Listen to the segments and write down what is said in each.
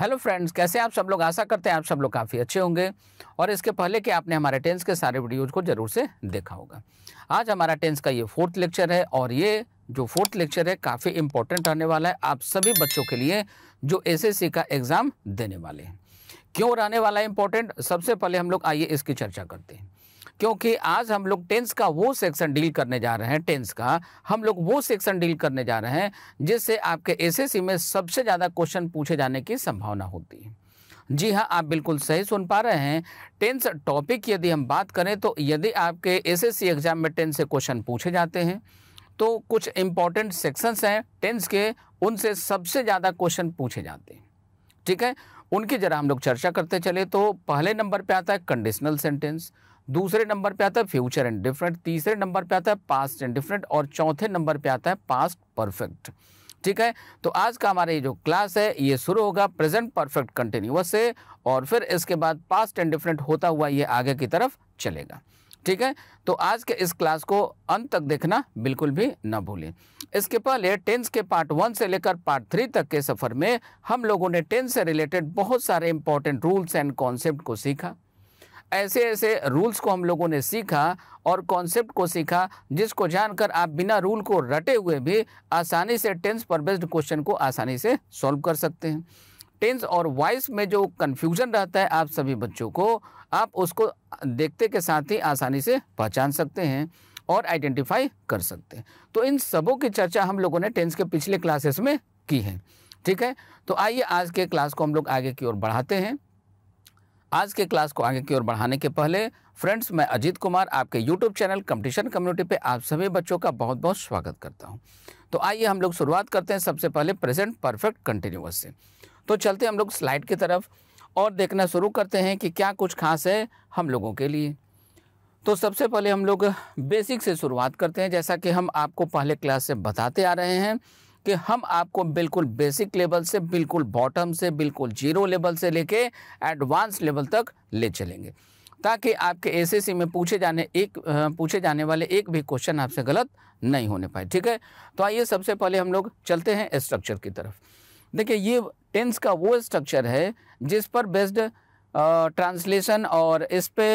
hello friends कैसे आप सब लोग आशा करते हैं आप सब लोग काफ़ी अच्छे होंगे और इसके पहले कि आपने हमारे टेंस के सारे वीडियोज़ को जरूर से देखा होगा आज हमारा टेंस का ये फोर्थ लेक्चर है और ये जो फोर्थ लेक्चर है काफ़ी इंपॉर्टेंट रहने वाला है आप सभी बच्चों के लिए जो एस का एग्ज़ाम देने वाले हैं क्यों रहने वाला है इंपॉर्टेंट सबसे पहले हम लोग आइए इसकी चर्चा करते हैं क्योंकि आज हम लोग टेंस का वो सेक्शन डील करने जा रहे हैं टेंस का हम लोग वो सेक्शन डील करने जा रहे हैं जिससे आपके एसएससी में सबसे ज़्यादा क्वेश्चन पूछे जाने की संभावना होती है जी हाँ आप बिल्कुल सही सुन पा रहे हैं टेंस टॉपिक यदि हम बात करें तो यदि आपके एस एग्ज़ाम में टेंस से क्वेश्चन पूछे जाते हैं तो कुछ इम्पॉर्टेंट सेक्शंस हैं टेंस के उनसे सबसे ज़्यादा क्वेश्चन पूछे जाते हैं ठीक है उनकी ज़रा हम लोग चर्चा करते चले तो पहले नंबर पे आता है कंडीशनल सेंटेंस दूसरे नंबर पे आता है फ्यूचर एंड डिफरेंट तीसरे नंबर पे आता है पास्ट एंड डिफरेंट और चौथे नंबर पे आता है पास्ट परफेक्ट ठीक है तो आज का हमारा ये जो क्लास है ये शुरू होगा प्रेजेंट परफेक्ट कंटिन्यूस से और फिर इसके बाद पास्ट एंड डिफरेंट होता हुआ ये आगे की तरफ चलेगा ठीक है तो आज के इस क्लास को अंत तक देखना बिल्कुल भी ना भूलें इसके पहले टेंस के पार्ट वन से लेकर पार्ट थ्री तक के सफ़र में हम लोगों ने टेंस से रिलेटेड बहुत सारे इंपॉर्टेंट रूल्स एंड कॉन्सेप्ट को सीखा ऐसे ऐसे रूल्स को हम लोगों ने सीखा और कॉन्सेप्ट को सीखा जिसको जानकर आप बिना रूल को रटे हुए भी आसानी से टेंस पर बेस्ड क्वेश्चन को आसानी से सॉल्व कर सकते हैं टेंस और वॉइस में जो कन्फ्यूज़न रहता है आप सभी बच्चों को आप उसको देखते के साथ ही आसानी से पहचान सकते हैं और आइडेंटिफाई कर सकते हैं तो इन सबों की चर्चा हम लोगों ने टेंस के पिछले क्लासेस में की है ठीक है तो आइए आज के क्लास को हम लोग आगे की ओर बढ़ाते हैं आज के क्लास को आगे की ओर बढ़ाने के पहले फ्रेंड्स मैं अजीत कुमार आपके यूट्यूब चैनल कंपटीशन कम्युनिटी पे आप सभी बच्चों का बहुत बहुत स्वागत करता हूँ तो आइए हम लोग शुरुआत करते हैं सबसे पहले प्रेजेंट परफेक्ट कंटिन्यूस से तो चलते हम लोग स्लाइड की तरफ और देखना शुरू करते हैं कि क्या कुछ खास है हम लोगों के लिए तो सबसे पहले हम लोग बेसिक से शुरुआत करते हैं जैसा कि हम आपको पहले क्लास से बताते आ रहे हैं कि हम आपको बिल्कुल बेसिक लेवल से बिल्कुल बॉटम से बिल्कुल जीरो लेवल से लेके एडवांस लेवल तक ले चलेंगे ताकि आपके एसएससी में पूछे जाने एक पूछे जाने वाले एक भी क्वेश्चन आपसे गलत नहीं होने पाए ठीक है तो आइए सबसे पहले हम लोग चलते हैं स्ट्रक्चर की तरफ देखिए ये टेंस का वो स्ट्रक्चर है जिस पर बेस्ड ट्रांसलेशन और इस पे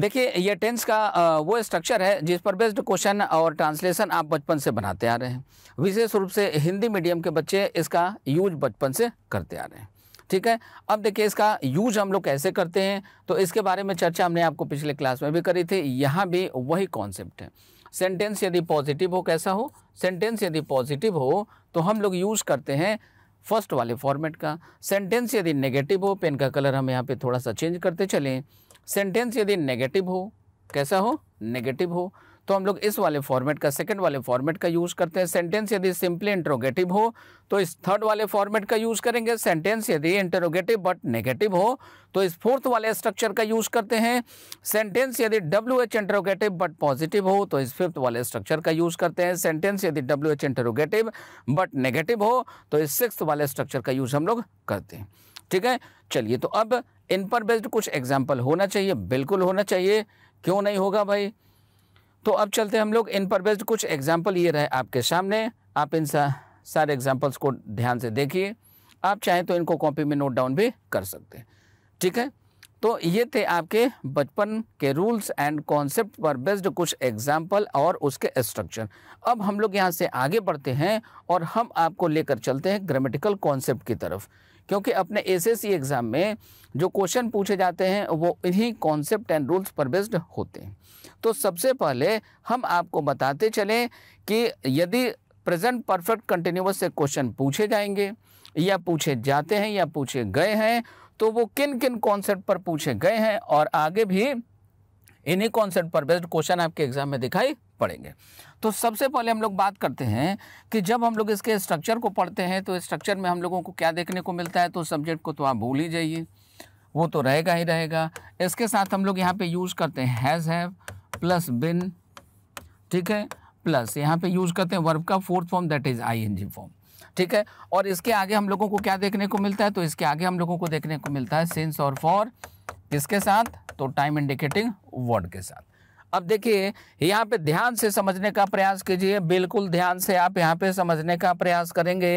देखिए ये टेंस का आ, वो स्ट्रक्चर है जिस पर बेस्ड क्वेश्चन और ट्रांसलेशन आप बचपन से बनाते आ रहे हैं विशेष रूप से हिंदी मीडियम के बच्चे इसका यूज बचपन से करते आ रहे हैं ठीक है अब देखिए इसका यूज हम लोग कैसे करते हैं तो इसके बारे में चर्चा हमने आपको पिछले क्लास में भी करी थी यहाँ भी वही कॉन्सेप्ट है सेंटेंस यदि पॉजिटिव हो कैसा हो सेंटेंस यदि पॉजिटिव हो तो हम लोग यूज़ करते हैं फर्स्ट वाले फॉर्मेट का सेंटेंस यदि नेगेटिव हो पेन का कलर हम यहाँ पे थोड़ा सा चेंज करते चलें सेंटेंस यदि नेगेटिव हो कैसा हो नेगेटिव हो तो हम लोग इस वाले फॉर्मेट का सेकंड वाले फॉर्मेट का यूज़ करते हैं सेंटेंस यदि सिंपली इंटरोगेटिव हो तो इस थर्ड वाले फॉर्मेट का यूज़ करेंगे सेंटेंस यदि इंटरोगेटिव बट नेगेटिव हो तो इस फोर्थ वाले स्ट्रक्चर का यूज़ करते हैं सेंटेंस यदि W H interrogative but positive हो तो इस फिफ्थ वाले स्ट्रक्चर का यूज़ करते हैं सेंटेंस यदि W H interrogative but negative हो तो इस सिक्स वाले स्ट्रक्चर का यूज़ हम लोग करते हैं ठीक है चलिए तो अब इन पर बेस्ड कुछ एग्जाम्पल होना चाहिए बिल्कुल होना चाहिए क्यों नहीं होगा भाई तो अब चलते हैं हम लोग इन पर बेस्ड कुछ एग्जाम्पल ये रहे आपके सामने आप इन सा, सारे एग्जाम्पल्स को ध्यान से देखिए आप चाहें तो इनको कॉपी में नोट डाउन भी कर सकते हैं ठीक है तो ये थे आपके बचपन के रूल्स एंड कॉन्सेप्ट पर बेस्ड कुछ एग्जाम्पल और उसके स्ट्रक्चर अब हम लोग यहाँ से आगे बढ़ते हैं और हम आपको लेकर चलते हैं ग्रामेटिकल कॉन्सेप्ट की तरफ क्योंकि अपने एसएससी एग्ज़ाम e में जो क्वेश्चन पूछे जाते हैं वो इन्हीं कॉन्सेप्ट एंड रूल्स पर बेस्ड होते हैं तो सबसे पहले हम आपको बताते चलें कि यदि प्रेजेंट परफेक्ट कंटिन्यूस से क्वेश्चन पूछे जाएंगे या पूछे जाते हैं या पूछे गए हैं तो वो किन किन कॉन्सेप्ट पर पूछे गए हैं और आगे भी इन्हीं कॉन्सेप्ट पर बेस्ड क्वेश्चन आपके एग्जाम में दिखाई पड़ेंगे तो सबसे पहले हम लोग बात करते हैं कि जब हम लोग इसके स्ट्रक्चर को पढ़ते हैं तो स्ट्रक्चर में हम लोगों को क्या देखने को मिलता है तो सब्जेक्ट को तो आप भूल ही जाइए वो तो रहेगा ही रहेगा इसके साथ हम लोग यहाँ पे यूज़ करते हैं हैज़ हैव प्लस बिन ठीक है प्लस यहाँ पे यूज़ करते हैं वर्ब का fourth form that is I N G form ठीक है और इसके आगे हम लोगों को क्या देखने को मिलता है तो इसके आगे हम लोगों को देखने को मिलता है सेंस और फॉर किसके साथ तो टाइम इंडिकेटिंग वर्ड के साथ अब देखिए यहाँ पे ध्यान से समझने का प्रयास कीजिए बिल्कुल ध्यान से आप यहाँ पे समझने का प्रयास करेंगे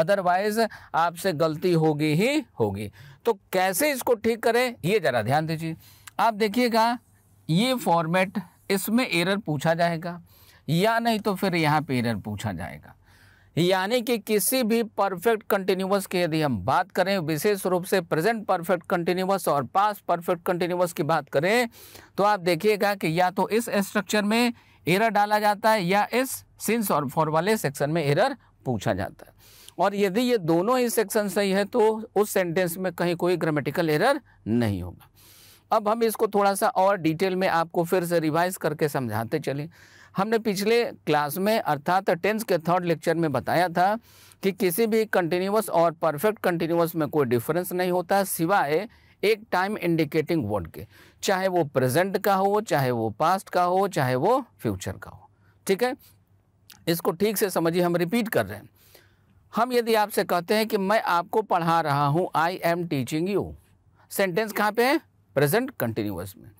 अदरवाइज आपसे गलती होगी ही होगी तो कैसे इसको ठीक करें ये ज़रा ध्यान दीजिए आप देखिएगा ये फॉर्मेट इसमें एरर पूछा जाएगा या नहीं तो फिर यहाँ पे एरर पूछा जाएगा यानी कि किसी भी परफेक्ट कंटिन्यूस की यदि हम बात करें विशेष रूप से प्रेजेंट परफेक्ट कंटिन्यूस और पास परफेक्ट कंटिन्यूस की बात करें तो आप देखिएगा कि या तो इस स्ट्रक्चर में एरर डाला जाता है या इस सिंस और फॉर वाले सेक्शन में एरर पूछा जाता है और यदि ये दोनों ही सेक्शन सही है तो उस सेंटेंस में कहीं कोई ग्रामेटिकल एरर नहीं होगा अब हम इसको थोड़ा सा और डिटेल में आपको फिर से रिवाइज करके समझाते चलें हमने पिछले क्लास में अर्थात टेंस के थर्ड लेक्चर में बताया था कि किसी भी कंटिन्यूस और परफेक्ट कंटिन्यूस में कोई डिफरेंस नहीं होता सिवाय एक टाइम इंडिकेटिंग वर्ड के चाहे वो प्रेजेंट का हो चाहे वो पास्ट का हो चाहे वो फ्यूचर का हो ठीक है इसको ठीक से समझिए हम रिपीट कर रहे हैं हम यदि आपसे कहते हैं कि मैं आपको पढ़ा रहा हूँ I am teaching you sentence कहाँ पे है प्रेजेंट कंटिन्यूस में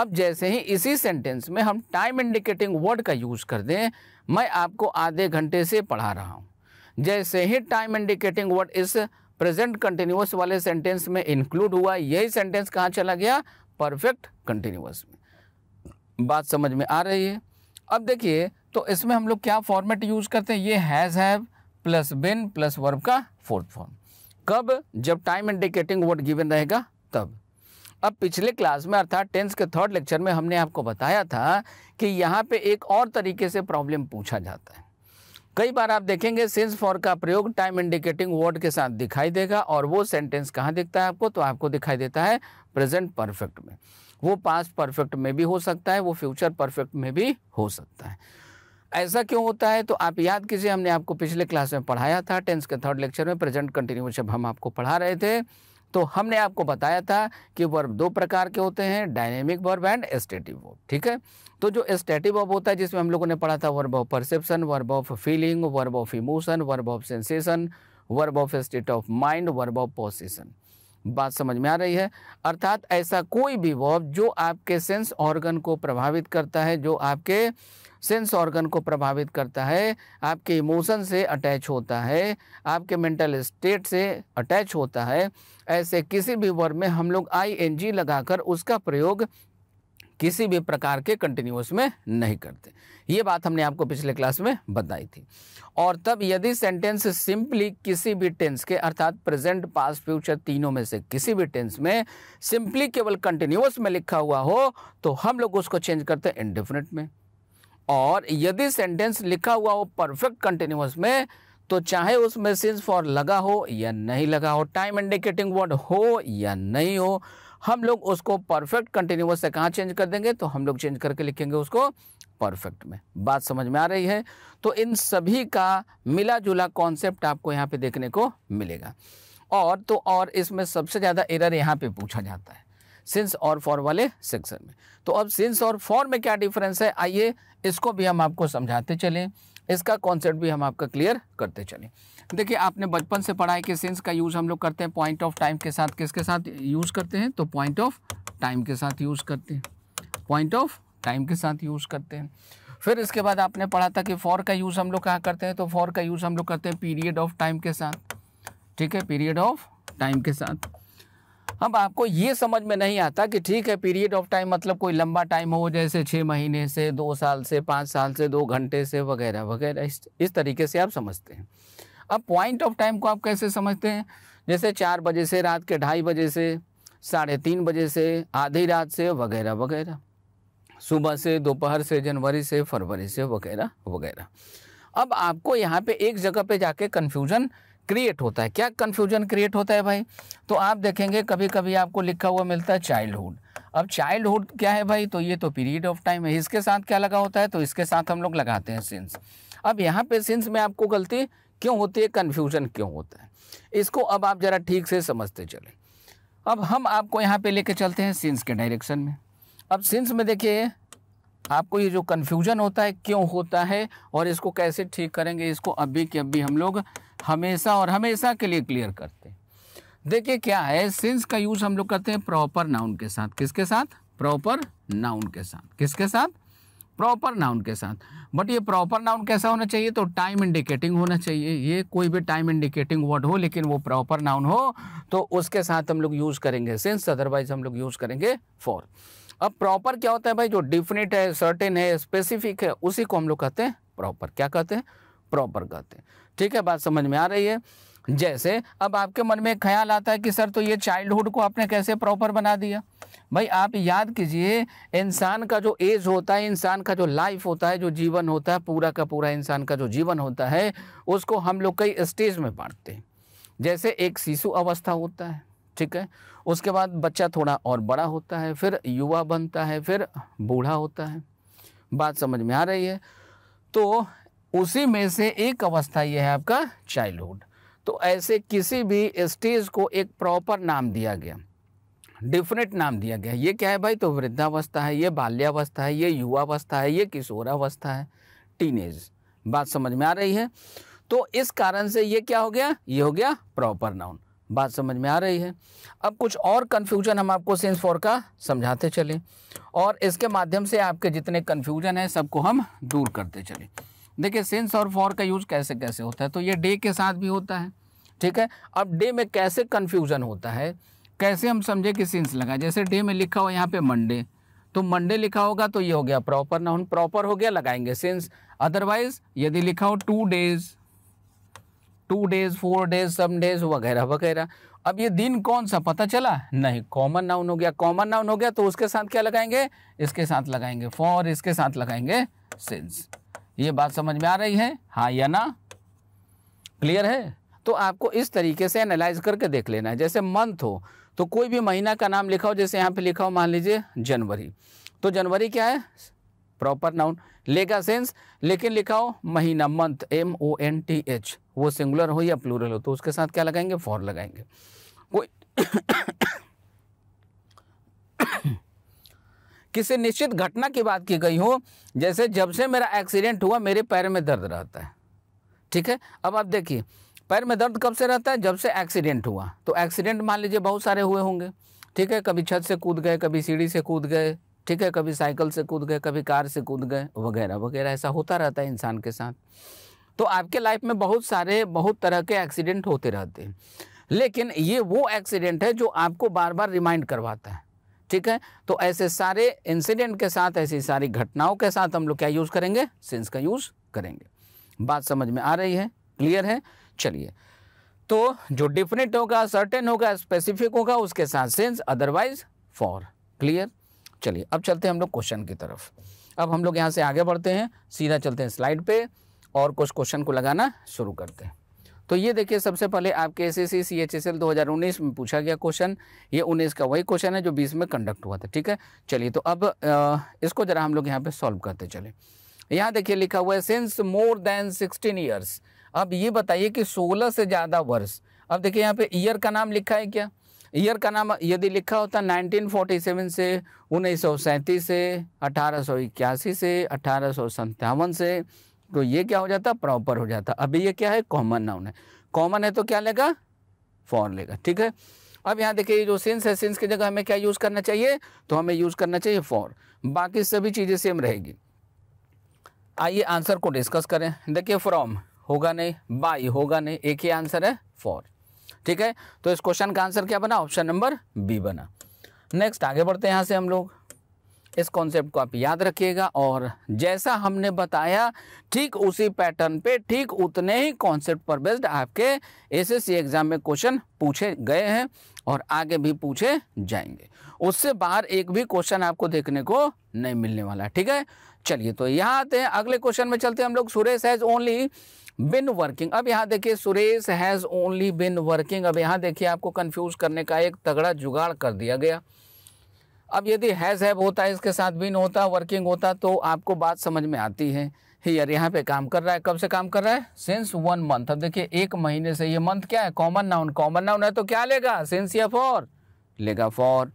अब जैसे ही इसी सेंटेंस में हम टाइम इंडिकेटिंग वर्ड का यूज़ कर दें मैं आपको आधे घंटे से पढ़ा रहा हूँ जैसे ही टाइम इंडिकेटिंग वर्ड इस प्रेजेंट कंटिन्यूस वाले सेंटेंस में इंक्लूड हुआ यही सेंटेंस कहाँ चला गया परफेक्ट कंटिन्यूस में बात समझ में आ रही है अब देखिए तो इसमें हम लोग क्या फॉर्मेट यूज़ करते हैं ये has have plus been plus verb का फोर्थ फॉर्म कब जब टाइम इंडिकेटिंग वर्ड गिवन रहेगा तब अब पिछले क्लास में अर्थात टेंस के थर्ड लेक्चर में हमने आपको बताया था कि यहाँ पे एक और तरीके से प्रॉब्लम पूछा जाता है कई बार आप देखेंगे सेंस फॉर का प्रयोग टाइम इंडिकेटिंग वर्ड के साथ दिखाई देगा और वो सेंटेंस कहाँ दिखता है आपको तो आपको दिखाई देता है प्रेजेंट परफेक्ट में वो पास्ट परफेक्ट में भी हो सकता है वो फ्यूचर परफेक्ट में भी हो सकता है ऐसा क्यों होता है तो आप याद कीजिए हमने आपको पिछले क्लास में पढ़ाया था टेंस के थर्ड लेक्चर में प्रेजेंट कंटिन्यू जब हम आपको पढ़ा रहे थे तो हमने आपको बताया था कि वर्ब दो प्रकार के होते हैं dynamic verb and stative verb ठीक है तो जो स्टेटिव वर्ब होता है जिसमें हम लोगों ने पढ़ा था verb of perception verb of feeling verb of emotion verb of sensation verb of state of mind verb of possession बात समझ में आ रही है अर्थात ऐसा कोई भी वर्ब जो आपके सेंस ऑर्गन को प्रभावित करता है जो आपके सेंस ऑर्गन को प्रभावित करता है आपके इमोशन से अटैच होता है आपके मेंटल स्टेट से अटैच होता है ऐसे किसी भी वर्ग में हम लोग आई एन जी लगाकर उसका प्रयोग किसी भी प्रकार के कंटिन्यूस में नहीं करते ये बात हमने आपको पिछले क्लास में बताई थी और तब यदि सेंटेंस सिंपली किसी भी टेंस के अर्थात प्रेजेंट पास फ्यूचर तीनों में से किसी भी टेंस में सिंपली केवल कंटिन्यूस में लिखा हुआ हो तो हम लोग उसको चेंज करते हैं इनडेफिनेट में और यदि सेंटेंस लिखा हुआ हो परफेक्ट कंटिन्यूस में तो चाहे उसमें सिंस फॉर लगा हो या नहीं लगा हो टाइम इंडिकेटिंग वर्ड हो या नहीं हो हम लोग उसको परफेक्ट कंटिन्यूस से कहाँ चेंज कर देंगे तो हम लोग चेंज करके लिखेंगे उसको परफेक्ट में बात समझ में आ रही है तो इन सभी का मिला जुला कॉन्सेप्ट आपको यहाँ पे देखने को मिलेगा और तो और इसमें सबसे ज़्यादा एरर यहाँ पे पूछा जाता है सिंस और फॉर वाले सेक्शन में तो अब सिंस और फॉर में क्या डिफरेंस है आइए इसको भी हम आपको समझाते चलें इसका कॉन्सेप्ट भी हम आपका क्लियर करते चलें देखिए आपने बचपन से पढ़ा है कि सिंस का यूज़ हम लोग करते हैं पॉइंट ऑफ टाइम के साथ किसके साथ यूज़ करते हैं तो पॉइंट ऑफ टाइम के साथ यूज़ करते हैं पॉइंट ऑफ टाइम के साथ यूज़ करते हैं फिर इसके बाद आपने पढ़ा था कि फॉर का यूज़ हम लोग कहाँ करते हैं तो फॉर का यूज़ हम लोग करते हैं पीरियड ऑफ टाइम के साथ ठीक है पीरियड ऑफ टाइम के साथ अब आपको ये समझ में नहीं आता कि ठीक है पीरियड ऑफ टाइम मतलब कोई लंबा टाइम हो जैसे छः महीने से दो साल से पाँच साल से दो घंटे से वगैरह वगैरह इस इस तरीके से आप समझते हैं अब पॉइंट ऑफ टाइम को आप कैसे समझते हैं जैसे चार बजे से रात के ढाई बजे से साढ़े तीन बजे से आधी रात से वगैरह वगैरह सुबह से दोपहर से जनवरी से फरवरी से वगैरह वगैरह अब आपको यहाँ पे एक जगह पे जाके कन्फ्यूज़न क्रिएट होता है क्या कन्फ्यूजन क्रिएट होता है भाई तो आप देखेंगे कभी कभी आपको लिखा हुआ मिलता है चाइल्डहुड अब चाइल्डहुड क्या है भाई तो ये तो पीरियड ऑफ टाइम है इसके साथ क्या लगा होता है तो इसके साथ हम लोग लगाते हैं सिंस अब यहाँ पे सिंस में आपको गलती क्यों होती है कन्फ्यूजन क्यों होता है इसको अब आप ज़रा ठीक से समझते चले अब हम आपको यहाँ पे लेके चलते हैं सिंस के डायरेक्शन में अब सिंस में देखिए आपको ये जो कन्फ्यूजन होता है क्यों होता है और इसको कैसे ठीक करेंगे इसको अभी के अभी हम लोग हमेशा और हमेशा के लिए क्लियर करते हैं देखिए क्या है सिंस का यूज़ हम लोग करते हैं प्रॉपर नाउन के साथ किसके साथ प्रॉपर नाउन के साथ किसके साथ प्रॉपर नाउन के साथ बट ये प्रॉपर नाउन कैसा होना चाहिए तो टाइम इंडिकेटिंग होना चाहिए ये कोई भी टाइम इंडिकेटिंग वर्ड हो लेकिन वो प्रॉपर नाउन हो तो उसके साथ हम लोग यूज़ करेंगे सिंस अदरवाइज हम लोग यूज़ करेंगे फॉर अब प्रॉपर क्या होता है भाई जो डिफिनेट है सर्टेन है स्पेसिफिक है उसी को हम लोग कहते हैं प्रॉपर क्या कहते हैं प्रॉपर कहते हैं ठीक है बात समझ में आ रही है जैसे अब आपके मन में एक ख्याल आता है कि सर तो ये चाइल्डहुड को आपने कैसे प्रॉपर बना दिया भाई आप याद कीजिए इंसान का जो एज होता है इंसान का जो लाइफ होता है जो जीवन होता है पूरा का पूरा इंसान का जो जीवन होता है उसको हम लोग कई स्टेज में बांटते हैं जैसे एक शिशु अवस्था होता है ठीक है उसके बाद बच्चा थोड़ा और बड़ा होता है फिर युवा बनता है फिर बूढ़ा होता है बात समझ में आ रही है तो उसी में से एक अवस्था यह है आपका चाइल्डहुड तो ऐसे किसी भी स्टेज को एक प्रॉपर नाम दिया गया डिफरेंट नाम दिया गया ये क्या है भाई तो वृद्धावस्था है ये बाल्यावस्था है ये युवावस्था है ये किशोरावस्था है टीनेज बात समझ में आ रही है तो इस कारण से ये क्या हो गया ये हो गया प्रॉपर नाउन बात समझ में आ रही है अब कुछ और कन्फ्यूजन हम आपको सेंस फोर का समझाते चले और इसके माध्यम से आपके जितने कन्फ्यूजन हैं सबको हम दूर करते चलें देखिए सिंस और फॉर का यूज कैसे कैसे होता है तो ये डे के साथ भी होता है ठीक है अब डे में कैसे कन्फ्यूज़न होता है कैसे हम समझे कि सिंस लगा जैसे डे में लिखा हुआ यहाँ पे मंडे तो मंडे लिखा होगा तो ये हो गया प्रॉपर नाउन प्रॉपर हो गया लगाएंगे सेंस अदरवाइज यदि लिखा हो two days two days four days some days वगैरह वगैरह अब ये दिन कौन सा पता चला नहीं कॉमन नाउन हो गया कॉमन नाउन हो गया तो उसके साथ क्या लगाएंगे इसके साथ लगाएंगे फॉर इसके साथ लगाएंगे सिंस ये बात समझ में आ रही है हाँ या ना क्लियर है तो आपको इस तरीके से एनालाइज करके देख लेना है जैसे मंथ हो तो कोई भी महीना का नाम लिखा हो जैसे यहाँ पे लिखा हो मान लीजिए जनवरी तो जनवरी क्या है प्रॉपर नाउन लेगा सेंस लेकिन लिखा हो महीना month M O N T H वो सिंगुलर हो या प्लूरल हो तो उसके साथ क्या लगाएंगे फॉर लगाएंगे कोई किसी निश्चित घटना की बात की गई हो जैसे जब से मेरा एक्सीडेंट हुआ मेरे पैर में दर्द रहता है ठीक है अब आप देखिए पैर में दर्द कब से रहता है जब से एक्सीडेंट हुआ तो एक्सीडेंट मान लीजिए बहुत सारे हुए होंगे ठीक है कभी छत से कूद गए कभी सीढ़ी से कूद गए ठीक है कभी साइकिल से कूद गए कभी कार से कूद गए वगैरह वगैरह ऐसा होता रहता है इंसान के साथ तो आपके लाइफ में बहुत सारे बहुत तरह के एक्सीडेंट होते रहते हैं लेकिन ये वो एक्सीडेंट है जो आपको बार बार रिमाइंड करवाता है ठीक है तो ऐसे सारे इंसिडेंट के साथ ऐसी सारी घटनाओं के साथ हम लोग क्या यूज़ करेंगे सिंस का यूज़ करेंगे बात समझ में आ रही है क्लियर है चलिए तो जो डिफिनेट होगा सर्टेन होगा स्पेसिफिक होगा उसके साथ सेंस अदरवाइज फॉर क्लियर चलिए अब चलते हैं हम लोग क्वेश्चन की तरफ अब हम लोग यहाँ से आगे बढ़ते हैं सीधा चलते हैं स्लाइड पे और कुछ क्वेश्चन को लगाना शुरू करते हैं तो ये देखिए सबसे पहले आपके S S C H S L दो में पूछा गया क्वेश्चन ये उन्नीस का वही क्वेश्चन है जो बीस में कंडक्ट हुआ था ठीक है चलिए तो अब इसको ज़रा हम लोग यहाँ पे सॉल्व करते चले यहाँ देखिए लिखा हुआ है since more than sixteen years अब ये बताइए कि सोलह से ज़्यादा वर्ष अब देखिए यहाँ पे ईयर का नाम लिखा है क्या ईयर का नाम यदि लिखा होता 1947 से उन्नीस से अठारह से अठारह से तो ये क्या हो जाता प्रॉपर हो जाता अभी ये क्या है कॉमन नाउन है कॉमन है तो क्या लेगा फॉर लेगा ठीक है अब यहाँ देखिए जो सिंस है सिंस की जगह हमें क्या यूज़ करना चाहिए तो हमें यूज़ करना चाहिए फॉर बाकी सभी चीज़ें सेम रहेगी आइए आंसर को डिस्कस करें देखिए फ्रॉम होगा नहीं बाई होगा नहीं एक ही आंसर है फॉर ठीक है तो इस क्वेश्चन का आंसर क्या बना ऑप्शन नंबर बी बना नेक्स्ट आगे बढ़ते हैं यहाँ से हम लोग इस कॉन्सेप्ट को आप याद रखिएगा और जैसा हमने बताया ठीक उसी पैटर्न पे ठीक उतने ही कॉन्सेप्ट पर बेस्ड आपके एसएससी एग्ज़ाम में क्वेश्चन पूछे गए हैं और आगे भी पूछे जाएंगे उससे बाहर एक भी क्वेश्चन आपको देखने को नहीं मिलने वाला ठीक है चलिए तो यहाँ आते हैं अगले क्वेश्चन में चलते हैं हम लोग Suresh has only been working अब यहाँ देखिए Suresh has only been working अब यहाँ देखिए आपको कन्फ्यूज़ करने का एक तगड़ा जुगाड़ कर दिया गया अब यदि हैज़ हैब होता है इसके साथ बिन होता वर्किंग होता तो आपको बात समझ में आती है यार यहाँ पे काम कर रहा है कब से काम कर रहा है सिंस वन मंथ अब देखिए एक महीने से ये मंथ क्या है कॉमन नाउन कॉमन नाउन है तो क्या लेगा सिंस या फॉर लेगा फॉर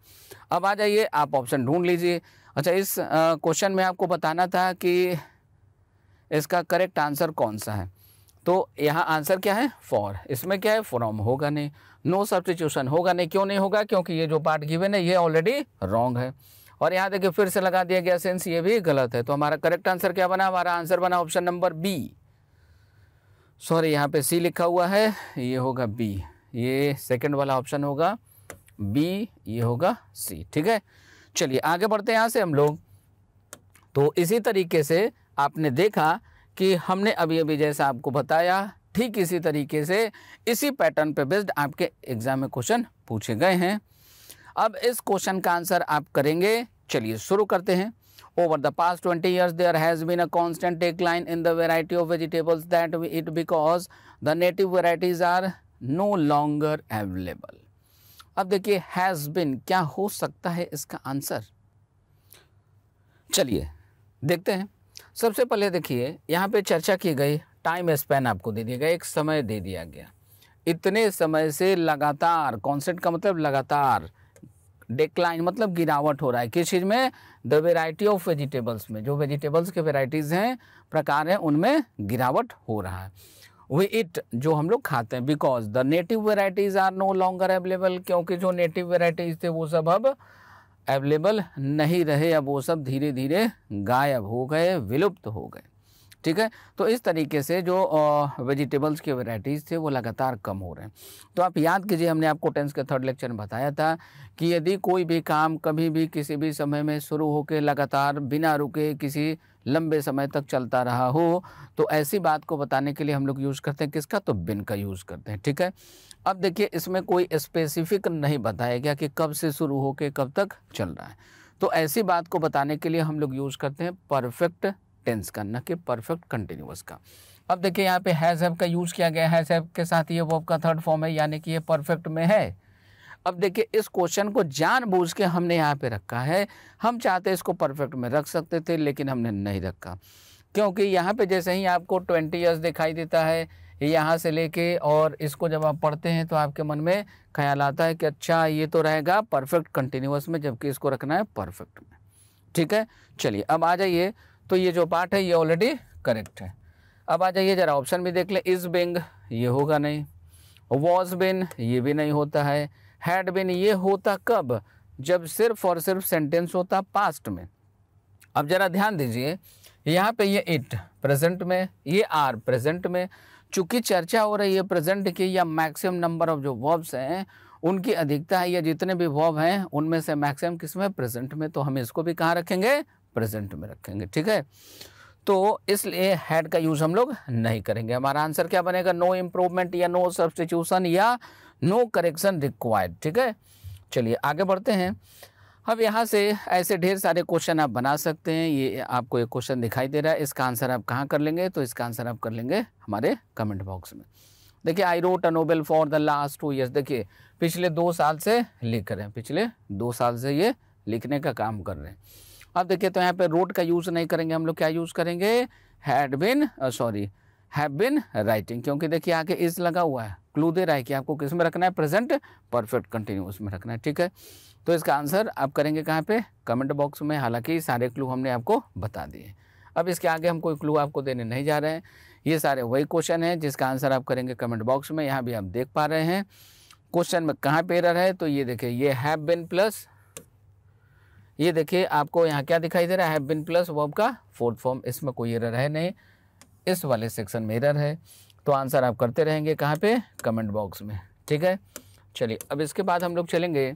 अब आ जाइए आप ऑप्शन ढूंढ लीजिए अच्छा इस क्वेश्चन में आपको बताना था कि इसका करेक्ट आंसर कौन सा है तो यहाँ आंसर क्या है फॉर इसमें क्या है फ्रॉम होगा नहीं नो सब्सटीट्यूशन होगा नहीं क्यों नहीं होगा क्योंकि ये जो पार्ट गिवन है ये ऑलरेडी रॉन्ग है और यहाँ देखिए फिर से लगा दिया गया सेंस ये भी गलत है तो हमारा करेक्ट आंसर क्या बना हमारा आंसर बना ऑप्शन नंबर बी सॉरी यहाँ पे सी लिखा हुआ है ये होगा बी ये सेकंड वाला ऑप्शन होगा बी ये होगा सी ठीक है चलिए आगे बढ़ते हैं यहाँ से हम लोग तो इसी तरीके से आपने देखा कि हमने अभी अभी जैसा आपको बताया ठीक इसी तरीके से इसी पैटर्न पे बेस्ड आपके एग्जाम में क्वेश्चन पूछे गए हैं अब इस क्वेश्चन का आंसर आप करेंगे चलिए शुरू करते हैं over the past twenty years there has been a constant decline in the variety of vegetables that eat because the native varieties are no longer available अब देखिए हैज़ बिन क्या हो सकता है इसका आंसर चलिए देखते हैं सबसे पहले देखिए यहाँ पे चर्चा की गई टाइम स्पेन आपको दे दिया गया एक समय दे दिया गया इतने समय से लगातार कॉन्सेंट का मतलब लगातार डिक्लाइन मतलब गिरावट हो रहा है किस चीज़ में द वेराइटी ऑफ वेजिटेबल्स में जो वेजिटेबल्स के वेराइटीज़ हैं प्रकार हैं उनमें गिरावट हो रहा है वी इट जो हम लोग खाते हैं because the native varieties are no longer available क्योंकि जो नेटिव वेराइटीज़ थे वो सब अब अवेलेबल नहीं रहे अब वो सब धीरे धीरे गायब हो गए विलुप्त हो गए ठीक है तो इस तरीके से जो वेजिटेबल्स के वैरायटीज़ थे वो लगातार कम हो रहे हैं तो आप याद कीजिए हमने आपको टेंस के थर्ड लेक्चर में बताया था कि यदि कोई भी काम कभी भी किसी भी समय में शुरू के लगातार बिना रुके किसी लंबे समय तक चलता रहा हो तो ऐसी बात को बताने के लिए हम लोग यूज़ करते हैं किसका तो बिन का यूज़ करते हैं ठीक है अब देखिए इसमें कोई स्पेसिफिक नहीं बताया गया कि कब से शुरू हो के कब तक चल रहा है तो ऐसी बात को बताने के लिए हम लोग यूज़ करते हैं परफेक्ट टेंस का न कि परफेक्ट कंटिन्यूस का अब देखिए यहाँ पे हैज़ हैव का यूज़ किया गया हैज़ हैव के साथ ये वर्ब का थर्ड फॉर्म है यानी कि ये परफेक्ट में है अब देखिए इस क्वेश्चन को जानबूझ के हमने यहाँ पे रखा है हम चाहते इसको परफेक्ट में रख सकते थे लेकिन हमने नहीं रखा क्योंकि यहाँ पे जैसे ही आपको ट्वेंटी ईयर्स दिखाई देता है ये यहाँ से लेके और इसको जब आप पढ़ते हैं तो आपके मन में ख्याल आता है कि अच्छा ये तो रहेगा परफेक्ट कंटिन्यूस में जबकि इसको रखना है परफेक्ट में ठीक है चलिए अब आ जाइए तो ये जो पार्ट है ये ऑलरेडी करेक्ट है अब आ जाइए ज़रा ऑप्शन भी देख लें इज़ बिंग ये होगा नहीं वॉज बिन ये भी नहीं होता है हैड बिन ये होता कब जब सिर्फ और सिर्फ सेंटेंस होता पास्ट में अब ज़रा ध्यान दीजिए यहाँ पे ये इट प्रेजेंट में ये आर प्रेजेंट में चूंकि चर्चा हो रही है प्रेजेंट की या मैक्सिमम नंबर ऑफ जो वर्ब्स हैं उनकी अधिकता है या जितने भी वर्ब हैं उनमें से मैक्सिमम किस में प्रेजेंट में तो हम इसको भी कहाँ रखेंगे प्रेजेंट में रखेंगे ठीक है तो इसलिए हैड का यूज़ हम लोग नहीं करेंगे हमारा आंसर क्या बनेगा नो इम्प्रूवमेंट या नो सब्सटीट्यूशन या नो करेक्शन रिक्वायर्ड ठीक है चलिए आगे बढ़ते हैं अब यहाँ से ऐसे ढेर सारे क्वेश्चन आप बना सकते हैं ये आपको एक क्वेश्चन दिखाई दे रहा है इसका आंसर आप कहाँ कर लेंगे तो इसका आंसर आप कर लेंगे हमारे कमेंट बॉक्स में देखिए I wrote a novel for the last two years देखिए पिछले दो साल से लिख रहे हैं पिछले दो साल से ये लिखने का काम कर रहे हैं अब देखिए तो यहाँ पर रोट का यूज़ नहीं करेंगे हम लोग क्या यूज़ करेंगे had been sorry have been writing क्योंकि देखिए आगे इज लगा हुआ है क्लू दे रहा है कि आपको किस में रखना है प्रेजेंट परफेक्ट कंटिन्यूस में रखना है ठीक है तो इसका आंसर आप करेंगे कहाँ पे कमेंट बॉक्स में हालांकि सारे क्लू हमने आपको बता दिए अब इसके आगे हम कोई क्लू आपको देने नहीं जा रहे हैं ये सारे वही क्वेश्चन हैं जिसका आंसर आप करेंगे कमेंट बॉक्स में यहाँ भी आप देख पा रहे हैं क्वेश्चन में कहाँ पे एरर है तो ये देखिए ये हैव बिन प्लस ये देखिए आपको यहाँ क्या दिखाई दे रहा है हैव बिन प्लस वो आपका फोर्थ फॉर्म इसमें कोई एरर है नहीं इस वाले सेक्शन में एरर है तो आंसर आप करते रहेंगे कहाँ पे कमेंट बॉक्स में ठीक है चलिए अब इसके बाद हम लोग चलेंगे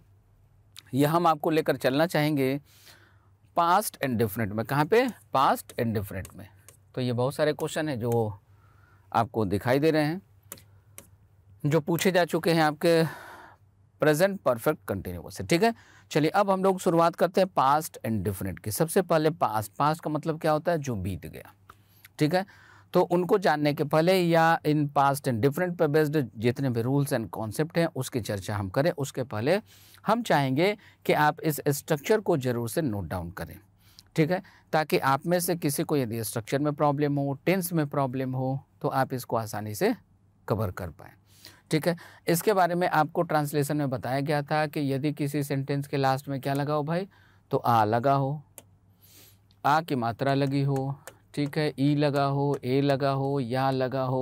यह हम आपको लेकर चलना चाहेंगे पास्ट एंड डिफरेंट में कहाँ पे पास्ट एंड डिफरेंट में तो ये बहुत सारे क्वेश्चन हैं जो आपको दिखाई दे रहे हैं जो पूछे जा चुके हैं आपके प्रेजेंट परफेक्ट कंटिन्यूस से ठीक है चलिए अब हम लोग शुरुआत करते हैं पास्ट एंड डिफरेंट की सबसे पहले पास्ट पास्ट का मतलब क्या होता है जो बीत गया ठीक है तो उनको जानने के पहले या इन पास्ट एंड डिफरेंट पर बेस्ड जितने भी रूल्स एंड कॉन्सेप्ट हैं उसकी चर्चा हम करें उसके पहले हम चाहेंगे कि आप इस स्ट्रक्चर को ज़रूर से नोट डाउन करें ठीक है ताकि आप में से किसी को यदि स्ट्रक्चर में प्रॉब्लम हो टेंस में प्रॉब्लम हो तो आप इसको आसानी से कवर कर पाएँ ठीक है इसके बारे में आपको ट्रांसलेशन में बताया गया था कि यदि किसी सेंटेंस के लास्ट में क्या लगा हो भाई तो आ लगा हो आ की मात्रा लगी हो ठीक है ई लगा हो ए लगा हो या लगा हो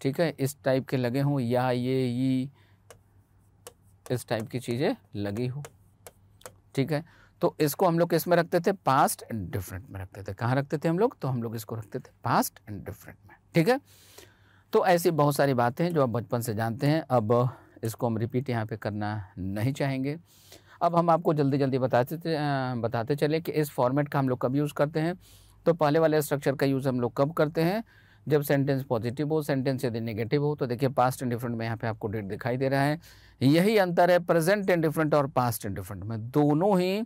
ठीक है इस टाइप के लगे हों या ये ई इस टाइप की चीज़ें लगी हो ठीक है तो इसको हम लोग किस में रखते थे पास्ट एंड डिफरेंट में रखते थे कहाँ रखते थे हम लोग तो हम लोग इसको रखते थे पास्ट एंड डिफरेंट में ठीक है तो ऐसी बहुत सारी बातें हैं जो आप बचपन से जानते हैं अब इसको हम रिपीट यहाँ पे करना नहीं चाहेंगे अब हम आपको जल्दी जल्दी बताते बताते चले कि इस फॉर्मेट का हम लोग कब यूज़ करते हैं तो पहले वाले स्ट्रक्चर का यूज़ हम लोग कब करते हैं जब सेंटेंस पॉजिटिव हो सेंटेंस यदि नेगेटिव हो तो देखिए पास्ट एंड डिफरेंट में यहाँ पे आपको डेट दिखाई दे रहा है यही अंतर है प्रेजेंट एंड डिफरेंट और पास्ट एंड डिफरेंट में दोनों ही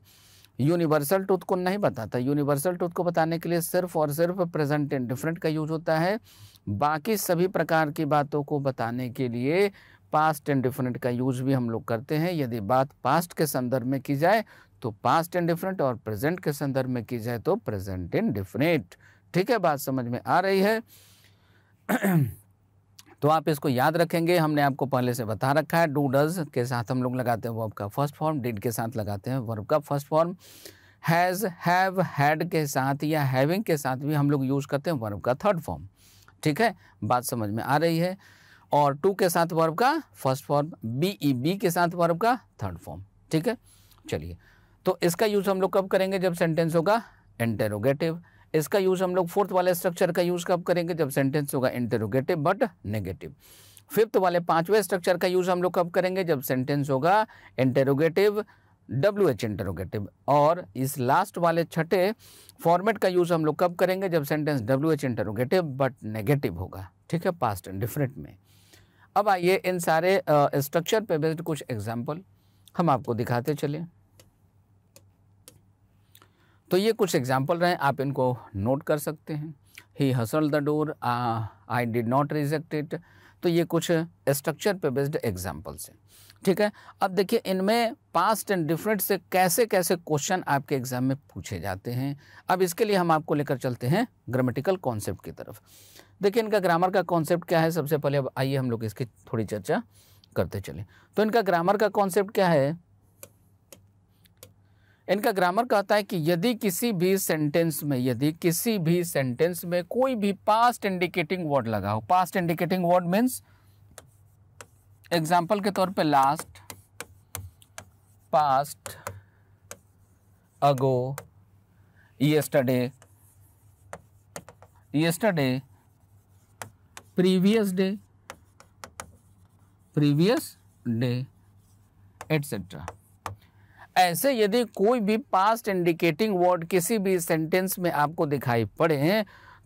यूनिवर्सल ट्रूथ को नहीं बताता यूनिवर्सल ट्रूथ को बताने के लिए सिर्फ और सिर्फ प्रेजेंट एंड डिफरेंट का यूज होता है बाकी सभी प्रकार की बातों को बताने के लिए पास्ट एंड डिफरेंट का यूज भी हम लोग करते हैं यदि बात पास्ट के संदर्भ में की जाए तो पास्ट इन डिफरेंट और प्रेजेंट के संदर्भ में की जाए तो प्रेजेंट इन डिफरेंट ठीक है बात समझ में आ रही है तो आप इसको याद रखेंगे हमने आपको पहले से बता रखा है डू के साथ हम लोग लगाते हैं वर्ब का फर्स्ट फॉर्म डिड के साथ लगाते हैं वर्ब का first form has have had के साथ या हैविंग के साथ भी हम लोग यूज़ करते हैं वर्ब का थर्ड फॉर्म ठीक है बात समझ में आ रही है और टू के साथ वर्ब का first form B E B के साथ वर्ब का थर्ड फॉर्म ठीक है चलिए तो इसका यूज़ हम लोग कब करेंगे जब सेंटेंस होगा इंटेरोगेटिव इसका यूज़ हम लोग फोर्थ वाले स्ट्रक्चर का यूज़ कब करेंगे जब सेंटेंस होगा इंटेरोगेटिव बट नेगेटिव फिफ्थ वाले पांचवें स्ट्रक्चर का यूज़ हम लोग कब करेंगे जब सेंटेंस होगा इंटेरोगेटिव डब्ल्यू एच इंटरोगेटिव और इस लास्ट वाले छठे फॉर्मेट का यूज़ हम लोग कब करेंगे जब sentence W H interrogative but negative होगा ठीक है पास्ट डिफरेंट में अब आइए इन सारे स्ट्रक्चर पे बेस्ड कुछ एग्जाम्पल हम आपको दिखाते चलें तो ये कुछ एग्जाम्पल रहे आप इनको नोट कर सकते हैं he hustle the door I did not reject it तो ये कुछ स्ट्रक्चर पे बेस्ड एग्जाम्पल्स हैं ठीक है अब देखिए इनमें पास्ट एंड डिफरेंट से कैसे कैसे क्वेश्चन आपके एग्ज़ाम में पूछे जाते हैं अब इसके लिए हम आपको लेकर चलते हैं ग्रामेटिकल कॉन्सेप्ट की तरफ देखिए इनका ग्रामर का कॉन्सेप्ट क्या है सबसे पहले अब आइए हम लोग इसकी थोड़ी चर्चा करते चले तो इनका ग्रामर का कॉन्सेप्ट क्या है इनका ग्रामर कहता है कि यदि किसी भी सेंटेंस में यदि किसी भी सेंटेंस में कोई भी पास्ट इंडिकेटिंग वर्ड लगा हो past indicating word means example के तौर पे last past ago yesterday yesterday previous day previous day etcetera ऐसे यदि कोई भी पास्ट इंडिकेटिंग वर्ड किसी भी सेंटेंस में आपको दिखाई पड़े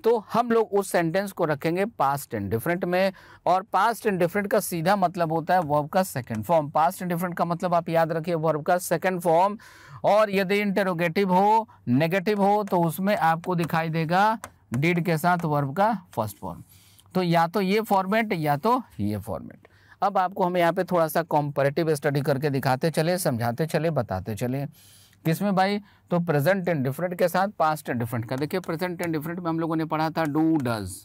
तो हम लोग उस सेंटेंस को रखेंगे पास्ट एंड डिफरेंट में और पास्ट एंड डिफरेंट का सीधा मतलब होता है वर्ब का second form past indefinite का मतलब आप याद रखिए वर्ब का सेकंड फॉर्म और यदि इंटेरोगेटिव हो नेगेटिव हो तो उसमें आपको दिखाई देगा डिड के साथ वर्ब का फर्स्ट फॉर्म तो या तो ये फॉर्मेट या तो ये फॉर्मेट अब आपको हम यहाँ पे थोड़ा सा कॉम्परेटिव स्टडी करके दिखाते चले समझाते चले बताते चले किसमें भाई तो प्रेजेंट एंड डिफरेंट के साथ पास्ट एंड डिफरेंट का देखिए प्रेजेंट एंड डिफरेंट में हम लोगों ने पढ़ा था डू डज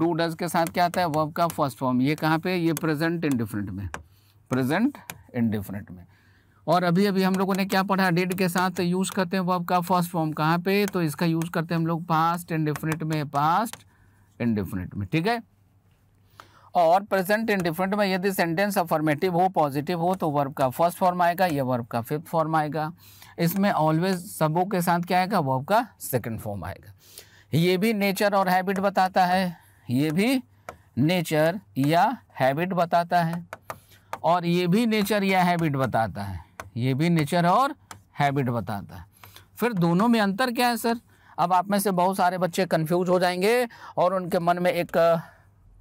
डू डज के साथ क्या आता है वर्ब का फर्स्ट फॉर्म ये कहाँ पे ये प्रेजेंट एंड डिफरेंट में प्रेजेंट एंड डिफरेंट में और अभी अभी हम लोगों ने क्या पढ़ा डिड के साथ यूज़ तो करते हैं वर्ब का फर्स्ट फॉर्म कहाँ पे तो इसका यूज़ करते हैं हम लोग पास्ट एंड डिफरेंट में पास्ट एंड डिफरेंट में ठीक है और प्रेजेंट इन डिफरेंट में यदि सेंटेंस अफॉर्मेटिव हो पॉजिटिव हो तो वर्ब का फर्स्ट फॉर्म आएगा या वर्ब का फिफ्थ फॉर्म आएगा इसमें ऑलवेज सबों के साथ क्या आएगा वर्ब का सेकंड फॉर्म आएगा ये भी नेचर और हैबिट बताता है ये भी नेचर या हैबिट बताता है और ये भी नेचर या हैबिट बताता है ये भी नेचर और हैबिट बताता है फिर दोनों में अंतर क्या है सर अब आप में से बहुत सारे बच्चे कन्फ्यूज हो जाएंगे और उनके मन में एक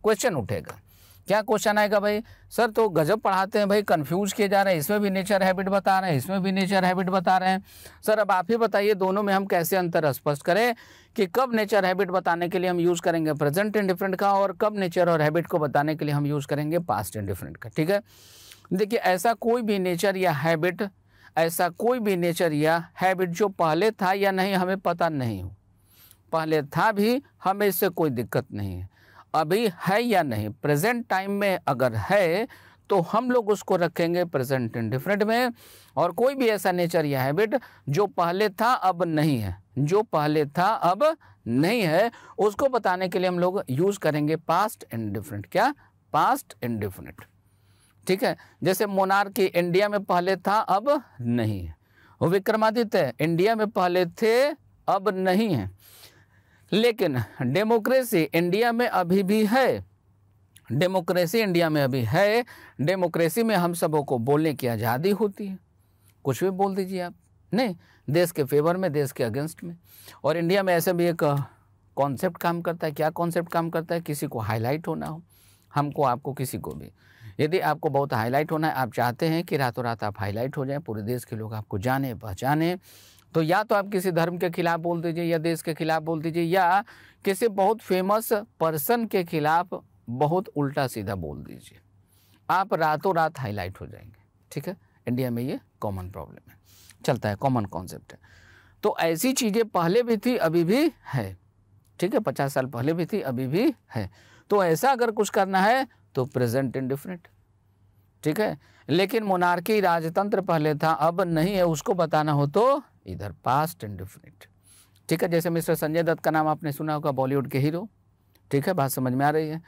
क्वेश्चन उठेगा क्या क्वेश्चन आएगा भाई सर तो गजब पढ़ाते हैं भाई कंफ्यूज किए जा रहे हैं इसमें भी नेचर हैबिट बता रहे हैं इसमें भी नेचर हैबिट बता रहे हैं सर अब आप ही बताइए दोनों में हम कैसे अंतर स्पष्ट करें कि कब नेचर हैबिट बताने के लिए हम यूज़ करेंगे प्रेजेंट एंड डिफरेंट का और कब नेचर और हैबिट को बताने के लिए हम यूज़ करेंगे पास्ट एंड डिफरेंट का ठीक है देखिए ऐसा कोई भी नेचर या हैबिट ऐसा कोई भी नेचर या हैबिट जो पहले था या नहीं हमें पता नहीं हो पहले था भी हमें इससे कोई दिक्कत नहीं है अभी है या नहीं प्रेजेंट टाइम में अगर है तो हम लोग उसको रखेंगे प्रेजेंट इंडिफरेंट में और कोई भी ऐसा नेचर या हैबिट जो पहले था अब नहीं है जो पहले था अब नहीं है उसको बताने के लिए हम लोग यूज़ करेंगे पास्ट इंडिफरेंट क्या पास्ट इंडिफरेंट ठीक है जैसे मोनार की इंडिया में पहले था अब नहीं है विक्रमादित्य इंडिया में पहले थे अब नहीं है लेकिन डेमोक्रेसी इंडिया में अभी भी है डेमोक्रेसी इंडिया में अभी है डेमोक्रेसी में हम सबों को बोलने की आज़ादी होती है कुछ भी बोल दीजिए आप नहीं देश के फेवर में देश के अगेंस्ट में और इंडिया में ऐसे भी एक कॉन्सेप्ट काम करता है क्या कॉन्सेप्ट काम करता है किसी को हाईलाइट होना हो हमको आपको किसी को भी यदि आपको बहुत हाईलाइट होना है आप चाहते हैं कि रातों रात आप हाईलाइट हो जाएं पूरे देश के लोग आपको जाने पहचाने तो या तो आप किसी धर्म के खिलाफ बोल दीजिए या देश के खिलाफ बोल दीजिए या किसी बहुत फेमस पर्सन के खिलाफ बहुत उल्टा सीधा बोल दीजिए आप रातों रात हाईलाइट हो जाएंगे ठीक है इंडिया में ये कॉमन प्रॉब्लम है चलता है कॉमन कॉन्सेप्ट है तो ऐसी चीज़ें पहले भी थी अभी भी है ठीक है पचास साल पहले भी थी अभी भी है तो ऐसा अगर कुछ करना है तो प्रेजेंट इन डिफरेंट ठीक है लेकिन मोनार्की राजतंत्र पहले था अब नहीं है उसको बताना हो तो इधर पास्ट एंड डिफिनिट ठीक है जैसे मिस्टर संजय दत्त का नाम आपने सुना होगा बॉलीवुड के हीरो ठीक है बात समझ में आ रही है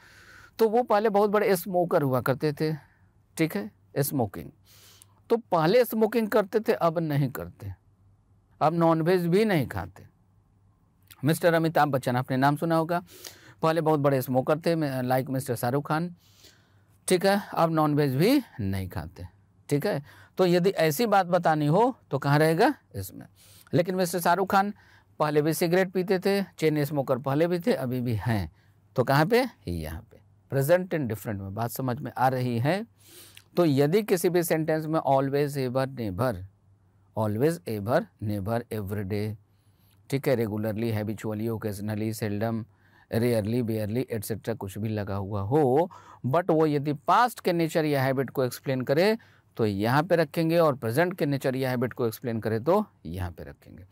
तो वो पहले बहुत बड़े स्मोकर हुआ करते थे ठीक है स्मोकिंग तो पहले स्मोकिंग करते थे अब नहीं करते अब नॉनवेज भी नहीं खाते मिस्टर अमिताभ बच्चन आपने नाम सुना होगा पहले बहुत बड़े स्मोकर थे लाइक मिस्टर शाहरुख खान ठीक है अब नॉनवेज भी नहीं खाते ठीक है तो यदि ऐसी बात बतानी हो तो कहाँ रहेगा इसमें लेकिन मिस्टर शाहरुख खान पहले भी सिगरेट पीते थे चेन स्मोकर पहले भी थे अभी भी हैं तो कहाँ पे यहाँ पे प्रेजेंट इन डिफरेंट में बात समझ में आ रही है तो यदि किसी भी सेंटेंस में always ever never always ever never everyday ठीक है regularly habitually occasionally seldom rarely barely etcetera कुछ भी लगा हुआ हो बट वो यदि पास्ट के नेचर या हैबिट को एक्सप्लेन करे तो यहाँ पे रखेंगे और प्रेजेंट के नेचर या हैबिट को एक्सप्लेन करें तो यहाँ पे रखेंगे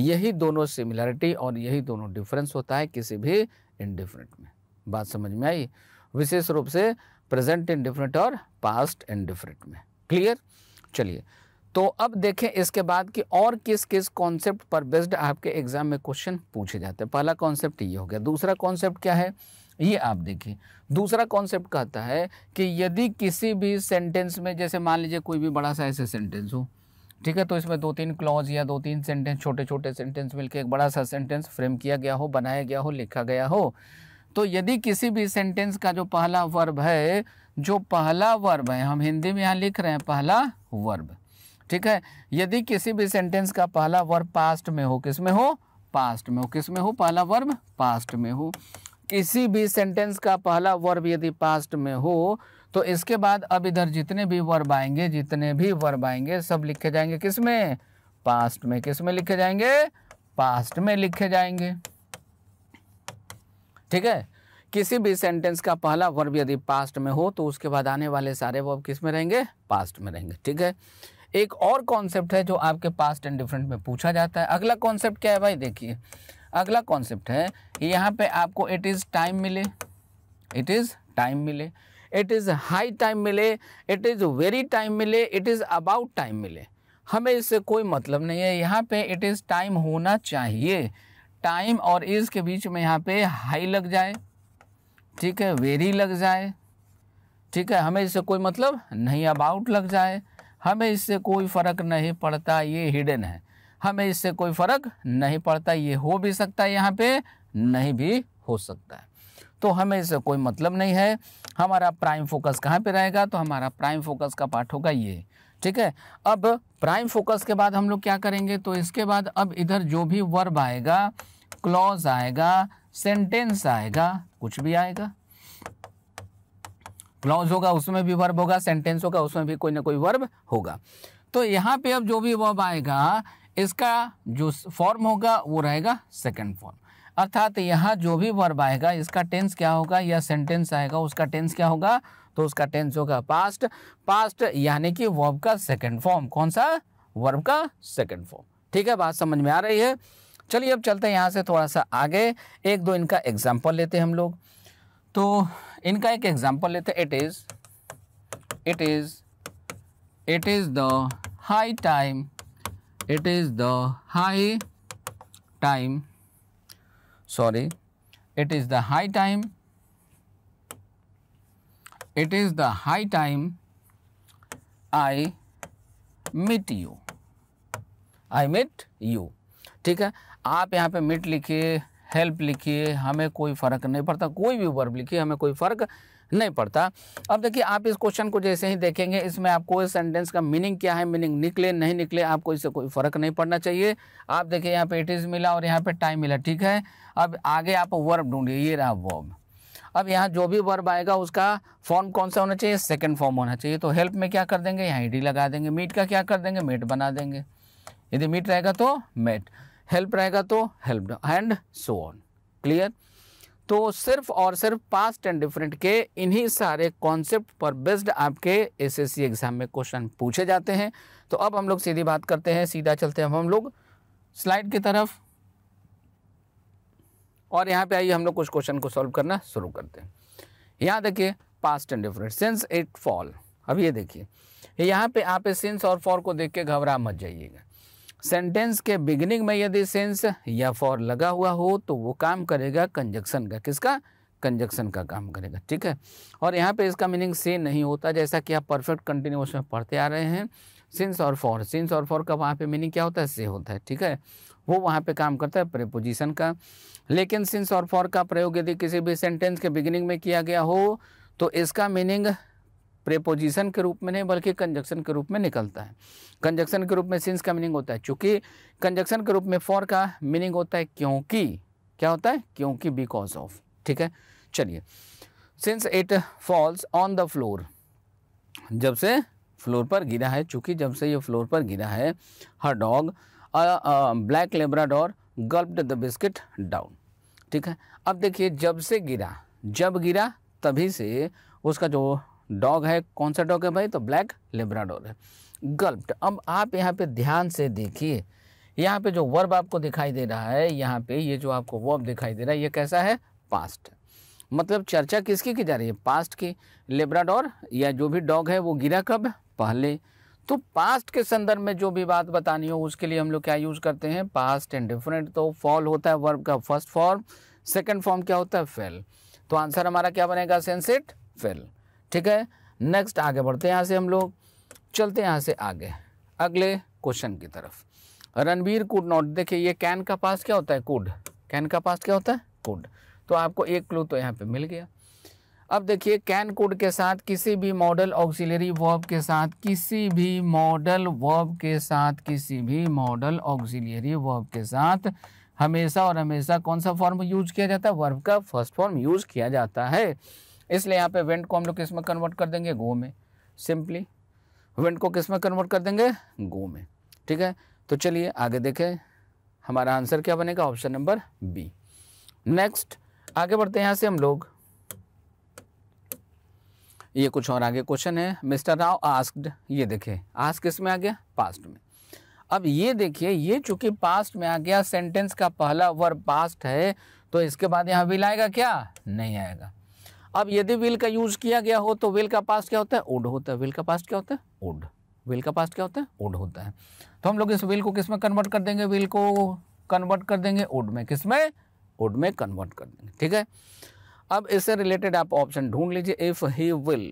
यही दोनों सिमिलरिटी और यही दोनों डिफरेंस होता है किसी भी इनडिफरेंट में बात समझ में आई विशेष रूप से प्रेजेंट इनडिफरेंट और पास्ट इनडिफरेंट में क्लियर चलिए तो अब देखें इसके बाद कि और किस किस कॉन्सेप्ट पर बेस्ड आपके एग्जाम में क्वेश्चन पूछे जाते हैं पहला कॉन्सेप्ट ये हो गया दूसरा कॉन्सेप्ट क्या है ये आप देखिए दूसरा कॉन्सेप्ट कहता है कि यदि किसी भी सेंटेंस में जैसे मान लीजिए कोई भी बड़ा सा ऐसे सेंटेंस हो ठीक है तो इसमें दो तीन क्लॉज या दो तीन सेंटेंस छोटे छोटे सेंटेंस मिलके एक बड़ा सा सेंटेंस फ्रेम किया गया हो बनाया गया हो लिखा गया हो तो यदि किसी भी सेंटेंस का जो पहला वर्ब है जो पहला वर्ब है हम हिंदी में यहाँ लिख रहे हैं पहला वर्ब ठीक है यदि किसी भी सेंटेंस का पहला वर्ब पास्ट में हो किस में हो पास्ट में हो किस में हो पहला वर्ब पास्ट में हो किसी भी सेंटेंस का पहला वर्ब यदि पास्ट में हो तो इसके बाद अब इधर जितने भी वर्ब आएंगे जितने भी वर्ब आएंगे सब लिखे जाएंगे किस में पास्ट में किस में लिखे जाएंगे पास्ट में लिखे जाएंगे ठीक है किसी भी सेंटेंस का पहला वर्ब यदि पास्ट में हो तो उसके बाद आने वाले सारे वर्ब किस में रहेंगे पास्ट में रहेंगे ठीक है एक और कॉन्सेप्ट है जो आपके पास्ट एंड डिफरेंट में पूछा जाता है अगला कॉन्सेप्ट क्या है भाई देखिए अगला कॉन्सेप्ट है यहाँ पे आपको इट इज़ टाइम मिले इट इज़ टाइम मिले इट इज़ हाई टाइम मिले इट इज़ वेरी टाइम मिले इट इज़ अबाउट टाइम मिले हमें इससे कोई मतलब नहीं है यहाँ पे इट इज़ टाइम होना चाहिए टाइम और इज़ के बीच में यहाँ पे हाई लग जाए ठीक है वेरी लग जाए ठीक है हमें इससे कोई मतलब नहीं अबाउट लग जाए हमें इससे कोई फ़र्क नहीं पड़ता ये हिडन है हमें इससे कोई फ़र्क नहीं पड़ता ये हो भी सकता है यहाँ पे नहीं भी हो सकता है तो हमें इससे कोई मतलब नहीं है हमारा प्राइम फोकस कहाँ पे रहेगा तो हमारा प्राइम फोकस का पार्ट होगा ये ठीक है अब प्राइम फोकस के बाद हम लोग क्या करेंगे तो इसके बाद अब इधर जो भी वर्ब आएगा क्लॉज आएगा सेंटेंस आएगा कुछ भी आएगा क्लॉज होगा उसमें भी वर्ब होगा सेंटेंस होगा उसमें भी कोई ना कोई वर्ब होगा तो यहाँ पे अब जो भी वर्ब आएगा इसका जो फॉर्म होगा वो रहेगा सेकेंड फॉर्म अर्थात यहाँ जो भी वर्ब आएगा इसका टेंस क्या होगा या सेंटेंस आएगा उसका टेंस क्या होगा तो उसका टेंस होगा पास्ट पास्ट यानी कि वर्ब का सेकेंड फॉर्म कौन सा वर्ब का सेकेंड फॉर्म ठीक है बात समझ में आ रही है चलिए अब चलते हैं यहाँ से थोड़ा सा आगे एक दो इनका एग्जाम्पल लेते हैं हम लोग तो इनका एक एग्जाम्पल लेते हैं it is it is it is the high time it is the high time sorry it is the high time it is the high time I meet you I meet you ठीक है आप यहाँ पे मिट लिखिए help लिखिए हमें कोई फ़र्क नहीं पड़ता कोई भी वर्ब लिखिए हमें कोई फ़र्क नहीं पड़ता अब देखिए आप इस क्वेश्चन को जैसे ही देखेंगे इसमें आपको इस सेंटेंस का मीनिंग क्या है मीनिंग निकले नहीं निकले आपको इससे कोई फ़र्क नहीं पड़ना चाहिए आप देखिए यहाँ पे इट इज़ मिला और यहाँ पे टाइम मिला ठीक है अब आगे आप वर्ब ढूंढिए ये रहा वर्ब अब यहाँ जो भी वर्ब आएगा उसका फॉर्म कौन सा होना चाहिए सेकेंड फॉर्म होना चाहिए तो हेल्प में क्या कर देंगे यहाँ ईडी लगा देंगे मीट का क्या कर देंगे मेट बना देंगे यदि मीट रहेगा तो मेट हेल्प रहेगा तो help and so on clear तो सिर्फ और सिर्फ पास्ट एंड डिफरेंट के इन्हीं सारे कॉन्सेप्ट पर बेस्ड आपके एसएससी एग्ज़ाम में क्वेश्चन पूछे जाते हैं तो अब हम लोग सीधी बात करते हैं सीधा चलते हैं अब हम लोग स्लाइड की तरफ और यहाँ पे आइए हम लोग कुछ क्वेश्चन को सॉल्व करना शुरू करते हैं यहाँ देखिए past indefinite since it fall अब ये देखिए यहाँ पे आप सेंस और फॉल को देख के घबरा मत जाइएगा सेंटेंस के बिगिनिंग में यदि सेंस या फॉर लगा हुआ हो तो वो काम करेगा कंजक्शन का किसका कंजक्शन का काम करेगा ठीक है और यहाँ पे इसका मीनिंग से नहीं होता जैसा कि आप परफेक्ट कंटिन्यूस में पढ़ते आ रहे हैं सिंस और फॉर सिंस और फॉर का वहाँ पे मीनिंग क्या होता है से होता है ठीक है वो वहाँ पे काम करता है प्रेपोजिशन का लेकिन सिंस और फॉर का प्रयोग यदि किसी भी सेंटेंस के बिगिनिंग में किया गया हो तो इसका मीनिंग प्रेपोजिशन के रूप में नहीं बल्कि कंजक्शन के रूप में निकलता है कंजक्शन के रूप में सिंस का मीनिंग होता है चूंकि कंजक्शन के रूप में फॉर का मीनिंग होता है क्योंकि क्या होता है क्योंकि बिकॉज ऑफ ठीक है चलिए since it falls on the floor जब से फ्लोर पर गिरा है चूंकि जब से ये फ्लोर पर गिरा है her dog black labrador gulped the biscuit down ठीक है अब देखिए जब से गिरा जब गिरा तभी से उसका जो डॉग है कौन सा डॉग है भाई तो ब्लैक लेब्राडोर है गल्प्ड अब आप यहाँ पे ध्यान से देखिए यहाँ पे जो वर्ब आपको दिखाई दे रहा है यहाँ पे ये जो आपको वर्ब दिखाई दे रहा है ये कैसा है पास्ट मतलब चर्चा किसकी की जा रही है पास्ट की लेब्राडोर या जो भी डॉग है वो गिरा कब पहले तो पास्ट के संदर्भ में जो भी बात बतानी हो उसके लिए हम लोग क्या यूज़ करते हैं पास्ट एंड डिफरेंट तो फॉल होता है वर्ब का फर्स्ट फॉर्म सेकंड फॉर्म क्या होता है फेल तो आंसर हमारा क्या बनेगा सेंसेट फेल ठीक है नेक्स्ट आगे बढ़ते हैं यहाँ से हम लोग चलते हैं यहाँ से आगे अगले क्वेश्चन की तरफ रणवीर कुड नॉट देखिए ये कैन का पास क्या होता है कुड कैन का पास क्या होता है कुड तो आपको एक क्लू तो यहाँ पे मिल गया अब देखिए कैन कोड के साथ किसी भी मॉडल ऑक्सिलरी वर्ब के साथ किसी भी मॉडल वर्ब के साथ किसी भी मॉडल ऑक्सिलरी वर्ब के साथ हमेशा और हमेशा कौन सा फॉर्म यूज किया जाता है वर्ब का फर्स्ट फॉर्म यूज किया जाता है इसलिए यहाँ पे वेंट को हम लोग किस में कन्वर्ट कर देंगे गो में सिंपली वेंट को किस में कन्वर्ट कर देंगे गो में ठीक है तो चलिए आगे देखें हमारा आंसर क्या बनेगा ऑप्शन नंबर बी नेक्स्ट आगे बढ़ते हैं यहाँ से हम लोग ये कुछ और आगे क्वेश्चन है मिस्टर राव आस्क्ड ये देखे आस्क किस में आ गया पास्ट में अब ये देखिए ये चूंकि पास्ट में आ गया सेंटेंस का पहला वर्ब पास्ट है तो इसके बाद यहाँ विल आएगा क्या नहीं आएगा अब यदि विल का यूज़ किया गया हो तो विल का पास्ट क्या होता है उड होता है विल का पास्ट क्या होता है उड विल का पास्ट क्या होता है उड होता है तो हम लोग इस विल को किस में कन्वर्ट कर देंगे विल को कन्वर्ट कर देंगे उड में किस में उड में कन्वर्ट कर देंगे ठीक है अब इससे रिलेटेड आप ऑप्शन ढूंढ लीजिए if he will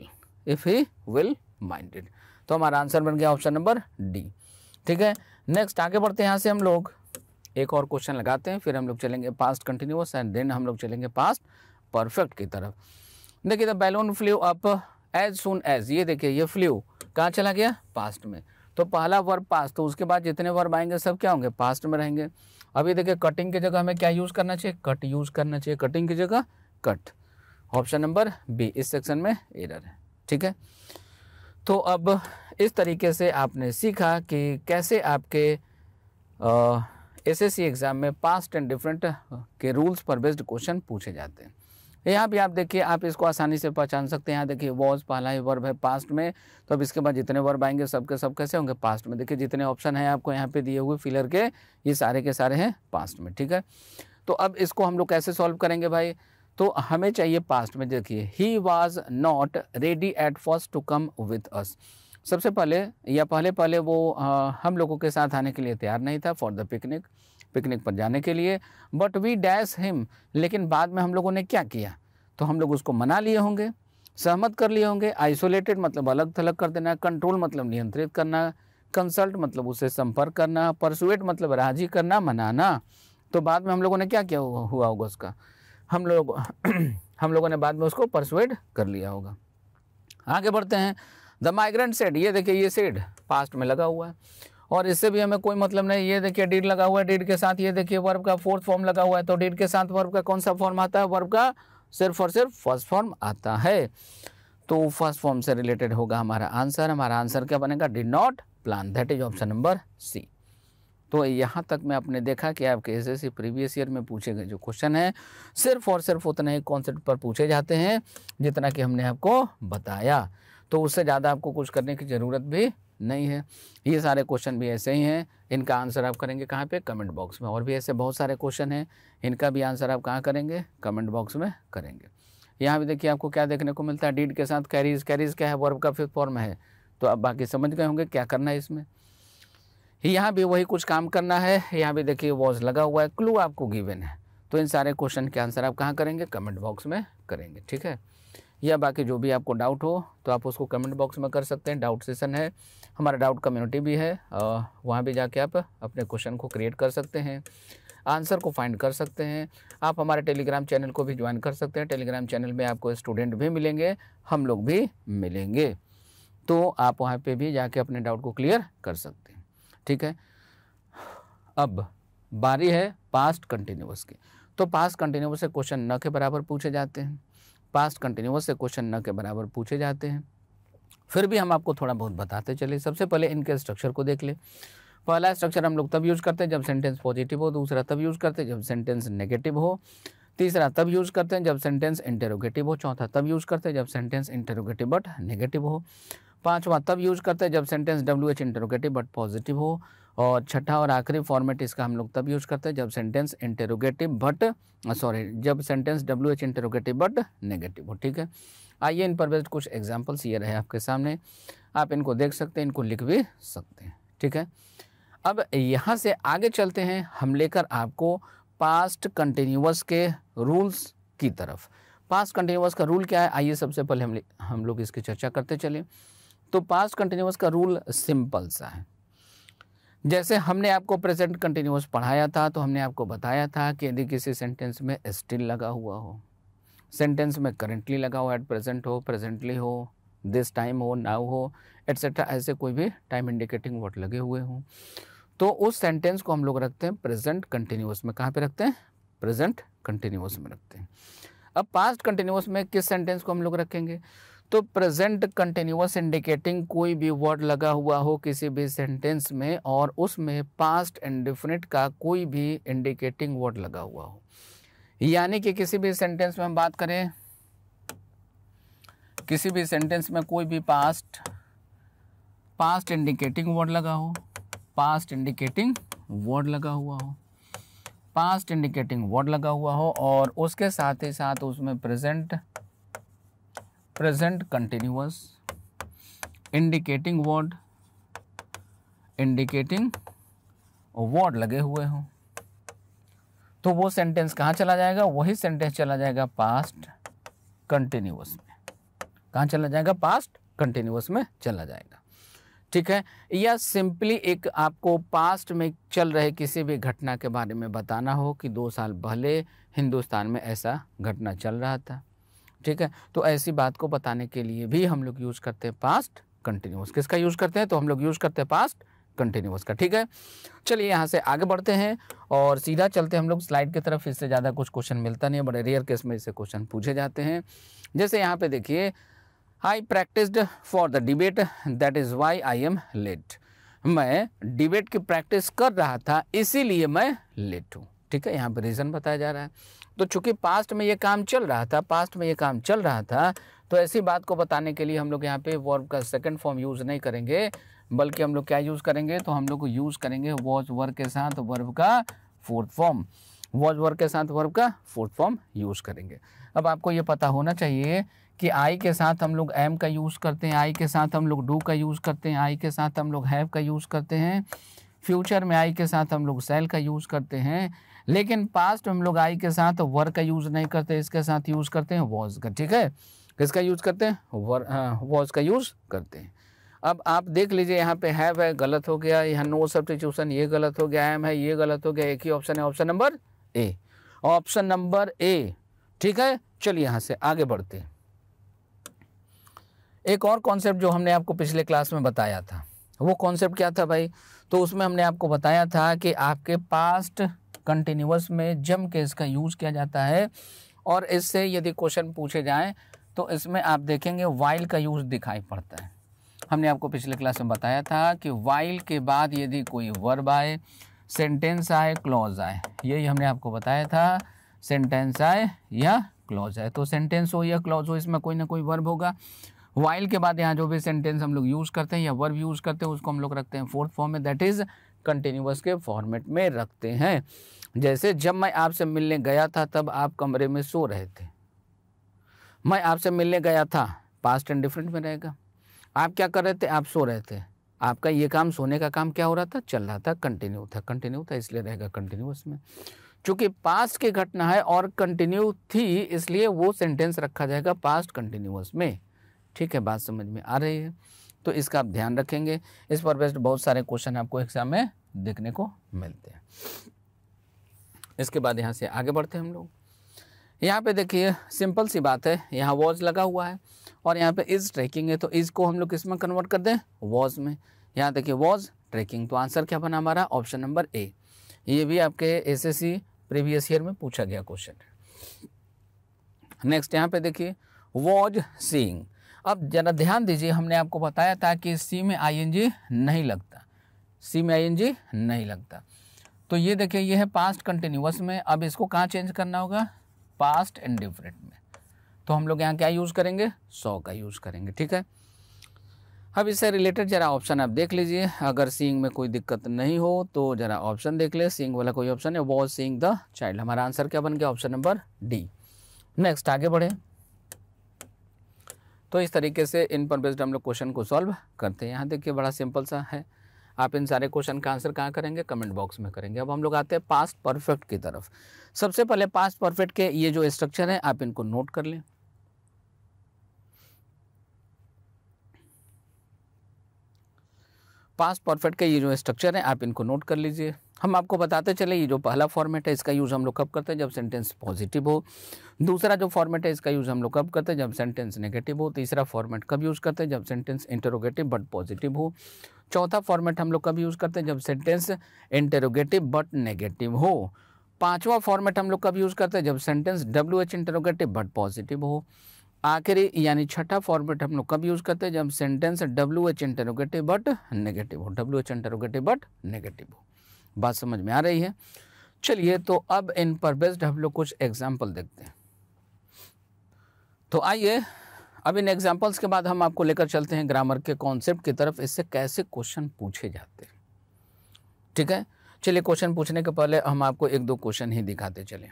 if he will minded तो हमारा आंसर बन गया ऑप्शन नंबर डी ठीक है नेक्स्ट आगे बढ़ते हैं यहाँ से हम लोग एक और क्वेश्चन लगाते हैं फिर हम लोग चलेंगे पास्ट कंटिन्यूस एंड देन हम लोग चलेंगे पास्ट परफेक्ट की तरफ देखिए द तो balloon flew up as soon as ये देखिए ये फ्लू कहाँ चला गया पास्ट में तो पहला वर्ब पास्ट तो उसके बाद जितने वर्ब आएंगे सब क्या होंगे पास्ट में रहेंगे अभी देखिए कटिंग की जगह हमें क्या यूज़ करना चाहिए कट यूज़ करना चाहिए कटिंग की जगह कट ऑप्शन नंबर बी इस सेक्शन में एरर है ठीक है तो अब इस तरीके से आपने सीखा कि कैसे आपके एसएससी एग्ज़ाम में पास्ट एंड डिफरेंट के रूल्स पर बेस्ड क्वेश्चन पूछे जाते हैं यहाँ भी आप देखिए आप इसको आसानी से पहचान सकते हैं यहाँ देखिए वॉज पहला ही वर्ब है पास्ट में तो अब इसके बाद जितने वर्ब आएंगे सबके सब कैसे होंगे पास्ट में देखिए जितने ऑप्शन हैं आपको यहाँ पे दिए हुए फिलर के ये सारे के सारे हैं पास्ट में ठीक है तो अब इसको हम लोग कैसे सॉल्व करेंगे भाई तो हमें चाहिए पास्ट में देखिए he was not ready at first to come with us सबसे पहले या पहले पहले वो आ, हम लोगों के साथ आने के लिए तैयार नहीं था फॉर द पिकनिक पिकनिक पर जाने के लिए बट वी डैश हिम लेकिन बाद में हम लोगों ने क्या किया तो हम लोग उसको मना लिए होंगे सहमत कर लिए होंगे आइसोलेटेड मतलब अलग थलग कर देना कंट्रोल मतलब नियंत्रित करना कंसल्ट मतलब उसे संपर्क करना परसुएट मतलब राजी करना मनाना तो बाद में हम लोगों ने क्या किया हुआ होगा उसका हम लोग हम लोगों ने बाद में उसको परसुएट कर लिया होगा आगे बढ़ते हैं द माइग्रेंट सेड ये देखिए ये सेड पास्ट में लगा हुआ है और इससे भी हमें कोई मतलब नहीं ये देखिए डीड लगा हुआ है डीड के साथ ये देखिए वर्ब का फोर्थ फॉर्म लगा हुआ है तो डीड के साथ वर्ब का कौन सा फॉर्म आता है वर्ब का सिर्फ और सिर्फ फर्स्ट फॉर्म आता है तो फर्स्ट फॉर्म से रिलेटेड होगा हमारा आंसर हमारा आंसर क्या बनेगा did not plan that is option number C तो यहाँ तक मैं आपने देखा कि आपके एस प्रीवियस ईयर में पूछे गए जो क्वेश्चन हैं सिर्फ और सिर्फ उतने ही कॉन्सेप्ट पर पूछे जाते हैं जितना कि हमने आपको बताया तो उससे ज़्यादा आपको कुछ करने की ज़रूरत भी नहीं है ये सारे क्वेश्चन भी ऐसे ही हैं इनका आंसर आप करेंगे कहाँ पे कमेंट बॉक्स में और भी ऐसे बहुत सारे क्वेश्चन हैं इनका भी आंसर आप कहाँ करेंगे कमेंट बॉक्स में करेंगे यहाँ भी देखिए आपको क्या देखने को मिलता है डीड के साथ कैरीज कैरीज क्या है वर्ब का फिफ्थ फॉर्म है तो आप बाकी समझ गए होंगे क्या करना है इसमें यहाँ भी वही कुछ काम करना है यहाँ भी देखिए वॉज लगा हुआ है क्लू आपको गिवेन है तो इन सारे क्वेश्चन के आंसर आप कहाँ करेंगे कमेंट बॉक्स में करेंगे ठीक है या बाकी जो भी आपको डाउट हो तो आप उसको कमेंट बॉक्स में कर सकते हैं डाउट सेशन है हमारा डाउट कम्युनिटी भी है वहाँ भी जाके आप अपने क्वेश्चन को क्रिएट कर सकते हैं आंसर को फाइंड कर सकते हैं आप हमारे टेलीग्राम चैनल को भी ज्वाइन कर सकते हैं टेलीग्राम चैनल में आपको स्टूडेंट भी मिलेंगे हम लोग भी मिलेंगे तो आप वहाँ पे भी जाके अपने डाउट को क्लियर कर सकते हैं ठीक है अब बारी है पास्ट कंटिन्यूस की तो पास्ट कंटिन्यूस से क्वेश्चन न के बराबर पूछे जाते हैं पास्ट कंटिन्यूस से क्वेश्चन न के बराबर पूछे जाते हैं फिर भी हम आपको थोड़ा बहुत बताते चले सबसे पहले इनके स्ट्रक्चर को देख ले पहला स्ट्रक्चर हम लोग तब यूज़ करते हैं जब सेंटेंस पॉजिटिव हो दूसरा तब यूज़ करते हैं जब सेंटेंस नेगेटिव हो तीसरा तब यूज़ करते हैं जब सेंटेंस इंटेरोगेटिव हो चौथा तब यूज़ करते हैं जब सेंटेंस इंटेरोगेटिव बट नेगेटिव हो पांचवा तब यूज़ करते हैं जब sentence W H interrogative but positive हो और छठा और आखिरी फॉर्मेट इसका हम लोग तब यूज़ करते हैं जब सेंटेंस इंटेरोगेटिव बट सॉरी जब sentence W H interrogative but negative हो ठीक है आइए इन पर बेस्ड कुछ एग्जाम्पल्स ये रहे आपके सामने आप इनको देख सकते हैं इनको लिख भी सकते हैं ठीक है अब यहाँ से आगे चलते हैं हम लेकर आपको पास्ट कंटिन्यूस के रूल्स की तरफ पास्ट कंटिन्यूस का रूल क्या है आइए सबसे पहले हम हम लोग इसकी चर्चा करते चलें तो पास्ट कंटिन्यूस का रूल सिंपल सा है जैसे हमने आपको प्रेजेंट कंटिन्यूस पढ़ाया था तो हमने आपको बताया था कि यदि किसी सेंटेंस में स्टिल लगा हुआ हो सेंटेंस में करेंटली लगा हो एट प्रेजेंट हो प्रेजेंटली हो दिस टाइम हो नाउ हो एट्सेट्रा ऐसे कोई भी टाइम इंडिकेटिंग वर्ड लगे हुए हों तो उस सेंटेंस को हम लोग रखते हैं प्रेजेंट कंटिन्यूस में कहाँ पे रखते हैं प्रेजेंट कंटिन्यूस में रखते हैं अब पास्ट कंटिन्यूस में किस सेंटेंस को हम लोग रखेंगे तो प्रेजेंट कंटिन्यूस इंडिकेटिंग कोई भी वर्ड लगा हुआ हो किसी भी सेंटेंस में और उसमें पास्ट एंड डिफिनिट का कोई भी इंडिकेटिंग वर्ड लगा हुआ हो यानी कि किसी भी सेंटेंस में हम बात करें किसी भी सेंटेंस में कोई भी पास्ट पास्ट इंडिकेटिंग वर्ड लगा हो पास्ट इंडिकेटिंग वर्ड लगा हुआ हो पास्ट इंडिकेटिंग वर्ड लगा हुआ हो और उसके साथ ही साथ उसमें present present continuous indicating word indicating word लगे हुए हों तो वो सेंटेंस कहाँ चला जाएगा वही सेंटेंस चला जाएगा पास्ट कंटिन्यूस में कहाँ चला जाएगा पास्ट कंटिन्यूस में चला जाएगा ठीक है या सिंपली एक आपको पास्ट में चल रहे किसी भी घटना के बारे में बताना हो कि दो साल पहले हिंदुस्तान में ऐसा घटना चल रहा था ठीक है तो ऐसी बात को बताने के लिए भी हम लोग यूज़ करते हैं पास्ट कंटिन्यूस किसका यूज़ करते हैं तो हम लोग यूज़ करते हैं पास्ट कंटिन्यूस का ठीक है चलिए यहाँ से आगे बढ़ते हैं और सीधा चलते हम लोग स्लाइड की तरफ इससे ज़्यादा कुछ क्वेश्चन मिलता नहीं है बड़े रेयर केस में इससे क्वेश्चन पूछे जाते हैं जैसे यहाँ पे देखिए I practised for the debate that is why I am late मैं डिबेट की प्रैक्टिस कर रहा था इसीलिए मैं लेट हूँ ठीक है यहाँ पर रीज़न बताया जा रहा है तो चूंकि पास्ट में ये काम चल रहा था पास्ट में ये काम चल रहा था तो ऐसी बात को बताने के लिए हम लोग यहाँ पे वर्ब का सेकंड फॉर्म यूज़ नहीं करेंगे बल्कि हम लोग क्या यूज़ करेंगे तो हम लोग यूज़ करेंगे वॉज वर्क के साथ वर्ब का फोर्थ फॉर्म वॉज वर्क के साथ वर्ब का फोर्थ फॉर्म यूज़ करेंगे अब आपको ये पता होना चाहिए कि आई के साथ हम लोग एम का यूज़ करते हैं आई के साथ हम लोग डू का यूज़ करते हैं आई के साथ हम लोग हैव का यूज़ करते हैं फ्यूचर में आई के साथ हम लोग सेल का यूज़ करते हैं लेकिन पास्ट हम लोग आई के साथ वर का यूज़ नहीं करते इसके साथ यूज़ करते हैं वॉज का ठीक है किसका यूज़ करते हैं वर वॉज हाँ, का यूज़ करते हैं अब आप देख लीजिए यहाँ पे हैव है गलत हो गया यहाँ नो सब्सटीट्यूशन ये गलत हो गया एम है ये गलत हो गया एक ही ऑप्शन है option number A option number A ठीक है चलिए यहाँ से आगे बढ़ते हैं एक और कॉन्सेप्ट जो हमने आपको पिछले क्लास में बताया था वो कॉन्सेप्ट क्या था भाई तो उसमें हमने आपको बताया था कि आपके पास्ट कंटिन्यूस में जम केस का यूज़ किया जाता है और इससे यदि क्वेश्चन पूछे जाए तो इसमें आप देखेंगे वाइल का यूज़ दिखाई पड़ता है हमने आपको पिछले क्लास में बताया था कि वाइल के बाद यदि कोई वर्ब आए सेंटेंस आए क्लॉज आए यही हमने आपको बताया था सेंटेंस आए या क्लॉज आए तो सेंटेंस हो या क्लॉज हो इसमें कोई ना कोई वर्ब होगा वाइल के बाद यहाँ जो भी सेंटेंस हम लोग यूज़ करते हैं या वर्ब यूज़ करते हैं उसको हम लोग रखते हैं फोर्थ फॉर्म में दैट इज़ कंटिन्यूस के फॉर्मेट में रखते हैं जैसे जब मैं आपसे मिलने गया था तब आप कमरे में सो रहे थे मैं आपसे मिलने गया था पास्ट एंड डिफरेंट में रहेगा आप क्या कर रहे थे आप सो रहे थे आपका ये काम सोने का काम क्या हो रहा था चल रहा था कंटिन्यू था कंटिन्यू था इसलिए रहेगा कंटिन्यूस में चूँकि पास्ट की घटना है और कंटिन्यू थी इसलिए वो सेंटेंस रखा जाएगा पास्ट कंटिन्यूस में ठीक है बात समझ में आ रही है तो इसका आप ध्यान रखेंगे इस पर बेस्ट बहुत सारे क्वेश्चन आपको एग्जाम में देखने को मिलते हैं इसके बाद यहाँ से आगे बढ़ते हैं हम लोग यहाँ पे देखिए सिंपल सी बात है यहाँ वॉच लगा हुआ है और यहाँ पे इज़ ट्रैकिंग है तो इज़ को हम लोग किस में कन्वर्ट कर दें वॉज में यहाँ देखिए वॉज ट्रैकिंग तो आंसर क्या बना हमारा ऑप्शन नंबर ए ये भी आपके S S C previous year में पूछा गया क्वेश्चन है नेक्स्ट यहाँ पे देखिए वॉज सींग अब ज़रा ध्यान दीजिए हमने आपको बताया था कि सी में आईएनजी नहीं लगता सी में आईएनजी नहीं लगता तो ये देखिए ये है पास्ट कंटिन्यूस में अब इसको कहाँ चेंज करना होगा पास्ट एंड डिफरेंट में तो हम लोग यहाँ क्या यूज़ करेंगे सौ का यूज़ करेंगे ठीक है अब इससे रिलेटेड ज़रा ऑप्शन आप देख लीजिए अगर सीइंग में कोई दिक्कत नहीं हो तो ज़रा ऑप्शन देख ले सींग वाला कोई ऑप्शन है वॉज सींग द चाइल्ड हमारा आंसर क्या बन गया ऑप्शन नंबर डी नेक्स्ट आगे बढ़े तो इस तरीके से इन पर बेस्ड हम लोग क्वेश्चन को सॉल्व करते हैं यहाँ देखिए बड़ा सिंपल सा है आप इन सारे क्वेश्चन का आंसर कहाँ करेंगे कमेंट बॉक्स में करेंगे अब हम लोग आते हैं पास्ट परफेक्ट की तरफ सबसे पहले पास्ट परफेक्ट के ये जो स्ट्रक्चर है आप इनको नोट कर लें पास परफेक्ट का ये जो स्ट्रक्चर है आप इनको नोट कर लीजिए हम आपको बताते चले ये जो पहला फॉर्मेट है इसका यूज़ हम लोग कब करते हैं जब सेंटेंस पॉजिटिव हो दूसरा जो फॉर्मेट है इसका यूज़ हम लोग कब करते हैं जब सेंटेंस नेगेटिव हो तीसरा फॉर्मेट कब यूज़ करते हैं जब सेंटेंस इंटरोगेटिव बट पॉजिटिव हो चौथा फॉर्मेट हम लोग कब यूज़ करते हैं जब सेंटेंस इंटरोगेटिव बट नेगेटिव हो पाँचवा फॉर्मेट हम लोग कब यूज़ करते हैं जब sentence W H interrogative but positive हो आखिरी यानी छठा फॉर्मेट हम लोग कब यूज करते हैं जब sentence W H interrogative but negative हो W H interrogative but negative हो बात समझ में आ रही है चलिए तो अब इन पर बेस्ड हम लोग कुछ एग्जाम्पल देखते हैं तो आइए अब इन एग्जाम्पल्स के बाद हम आपको लेकर चलते हैं ग्रामर के कॉन्सेप्ट की तरफ इससे कैसे क्वेश्चन पूछे जाते हैं ठीक है चलिए क्वेश्चन पूछने के पहले हम आपको एक दो क्वेश्चन ही दिखाते चलें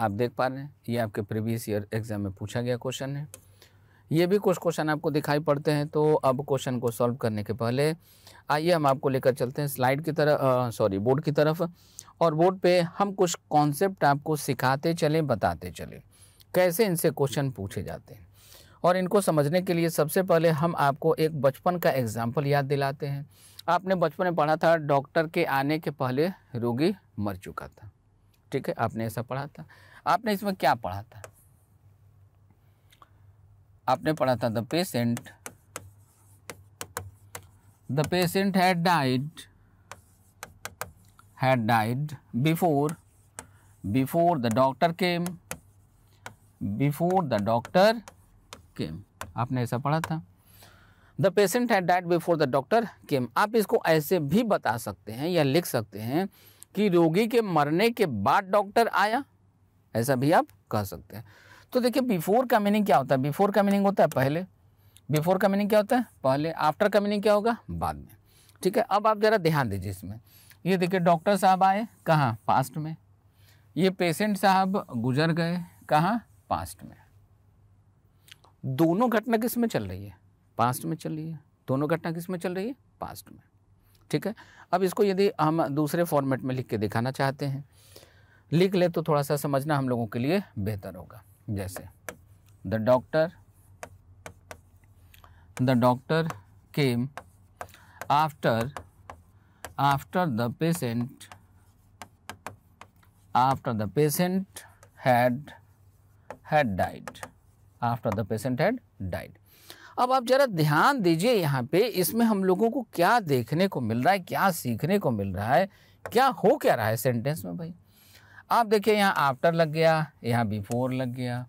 आप देख पा रहे हैं ये आपके प्रीवियस ईयर एग्जाम में पूछा गया क्वेश्चन है ये भी कुछ क्वेश्चन आपको दिखाई पड़ते हैं तो अब क्वेश्चन को सॉल्व करने के पहले आइए हम आपको लेकर चलते हैं स्लाइड की तरफ सॉरी बोर्ड की तरफ और बोर्ड पे हम कुछ कॉन्सेप्ट आपको सिखाते चले बताते चले कैसे इनसे क्वेश्चन पूछे जाते हैं और इनको समझने के लिए सबसे पहले हम आपको एक बचपन का एग्जाम्पल याद दिलाते हैं आपने बचपन में पढ़ा था डॉक्टर के आने के पहले रोगी मर चुका था ठीक है आपने ऐसा पढ़ा था आपने इसमें क्या पढ़ा था आपने पढ़ा था the patient the patient had died had died before before the doctor came before the doctor came आपने ऐसा पढ़ा था the patient had died before the doctor came आप इसको ऐसे भी बता सकते हैं या लिख सकते हैं कि रोगी के मरने के बाद डॉक्टर आया ऐसा भी आप कह सकते हैं तो देखिए बिफोर का मीनिंग क्या होता है बिफोर का मीनिंग होता है पहले बिफोर का मीनिंग क्या होता है पहले आफ्टर का मीनिंग क्या होगा बाद में ठीक है अब आप ज़रा ध्यान दीजिए इसमें ये देखिए डॉक्टर साहब आए कहाँ पास्ट में ये पेशेंट साहब गुजर गए कहाँ पास्ट में दोनों घटना किस में चल रही है पास्ट में चल रही है दोनों घटना किस में चल रही है पास्ट में ठीक है अब इसको यदि हम दूसरे फॉर्मेट में लिख के दिखाना चाहते हैं लिख ले तो थोड़ा सा समझना हम लोगों के लिए बेहतर होगा जैसे the doctor the doctor came after after the patient after the patient had had died after the patient had died अब आप जरा ध्यान दीजिए यहाँ पे इसमें हम लोगों को क्या देखने को मिल रहा है क्या सीखने को मिल रहा है क्या हो क्या रहा है सेंटेंस में भाई आप देखिए यहाँ आफ्टर लग गया यहाँ बिफोर लग गया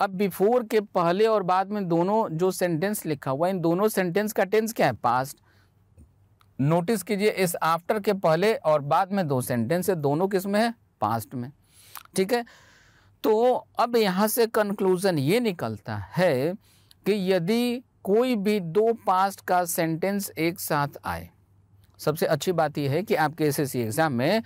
अब बिफोर के पहले और बाद में दोनों जो सेंटेंस लिखा हुआ है इन दोनों सेंटेंस का टेंस क्या है पास्ट नोटिस कीजिए इस आफ्टर के पहले और बाद में दो सेंटेंस है दोनों किस में है पास्ट में ठीक है तो अब यहाँ से कंक्लूज़न ये निकलता है कि यदि कोई भी दो पास्ट का सेंटेंस एक साथ आए सबसे अच्छी बात यह है कि आपके एस एग्ज़ाम में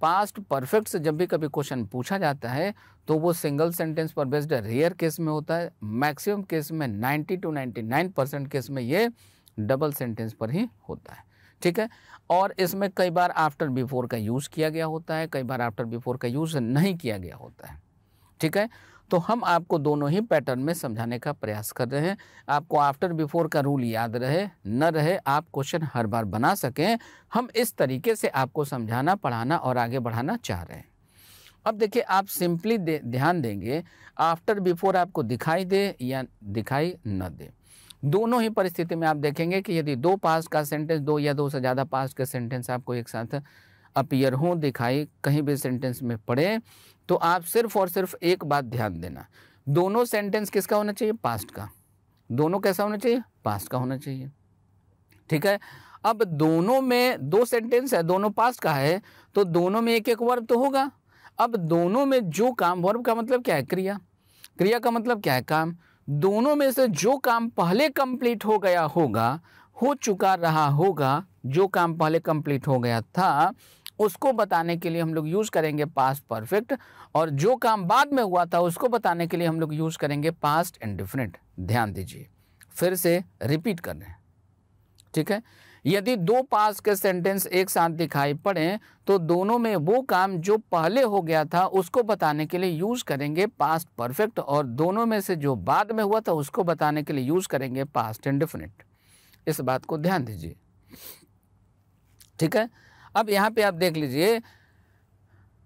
पास्ट परफेक्ट से जब भी कभी क्वेश्चन पूछा जाता है तो वो सिंगल सेंटेंस पर बेस्ड रेयर केस में होता है मैक्सिमम केस में 90 टू 99 परसेंट केस में ये डबल सेंटेंस पर ही होता है ठीक है और इसमें कई बार आफ्टर बिफोर का यूज़ किया गया होता है कई बार आफ्टर बिफोर का यूज़ नहीं किया गया होता है ठीक है तो हम आपको दोनों ही पैटर्न में समझाने का प्रयास कर रहे हैं आपको आफ्टर बिफोर का रूल याद रहे न रहे आप क्वेश्चन हर बार बना सकें हम इस तरीके से आपको समझाना पढ़ाना और आगे बढ़ाना चाह रहे हैं अब देखिए आप सिंपली दे, ध्यान देंगे आफ्टर बिफोर आपको दिखाई दे या दिखाई न दे दोनों ही परिस्थिति में आप देखेंगे कि यदि दो पास का सेंटेंस दो या दो से ज़्यादा पास के सेंटेंस आपको एक साथ अपियर हों दिखाई कहीं भी सेंटेंस में पढ़े तो आप सिर्फ और सिर्फ एक बात ध्यान देना दोनों सेंटेंस किसका होना चाहिए पास्ट का दोनों कैसा होना चाहिए पास्ट का होना चाहिए ठीक है अब दोनों में दो सेंटेंस है दोनों पास्ट का है तो दोनों में एक एक वर्ब तो होगा अब दोनों में जो काम वर्ब का मतलब क्या है क्रिया क्रिया का मतलब क्या है काम दोनों में से जो काम पहले कंप्लीट हो गया होगा हो चुका रहा होगा जो काम पहले कंप्लीट हो गया था उसको बताने के लिए हम लोग यूज़ करेंगे पास्ट परफेक्ट और जो काम बाद में हुआ था उसको बताने के लिए हम लोग यूज़ करेंगे पास्ट एंड डिफरेंट ध्यान दीजिए फिर से रिपीट कर रहे ठीक है यदि दो पास के सेंटेंस एक साथ दिखाई पड़े तो दोनों में वो काम जो पहले हो गया था उसको बताने के लिए यूज़ करेंगे पास्ट परफेक्ट और दोनों में से जो बाद में हुआ था उसको बताने के लिए यूज़ करेंगे पास्ट इंडिफिनिट इस बात को ध्यान दीजिए ठीक है अब यहाँ पे आप देख लीजिए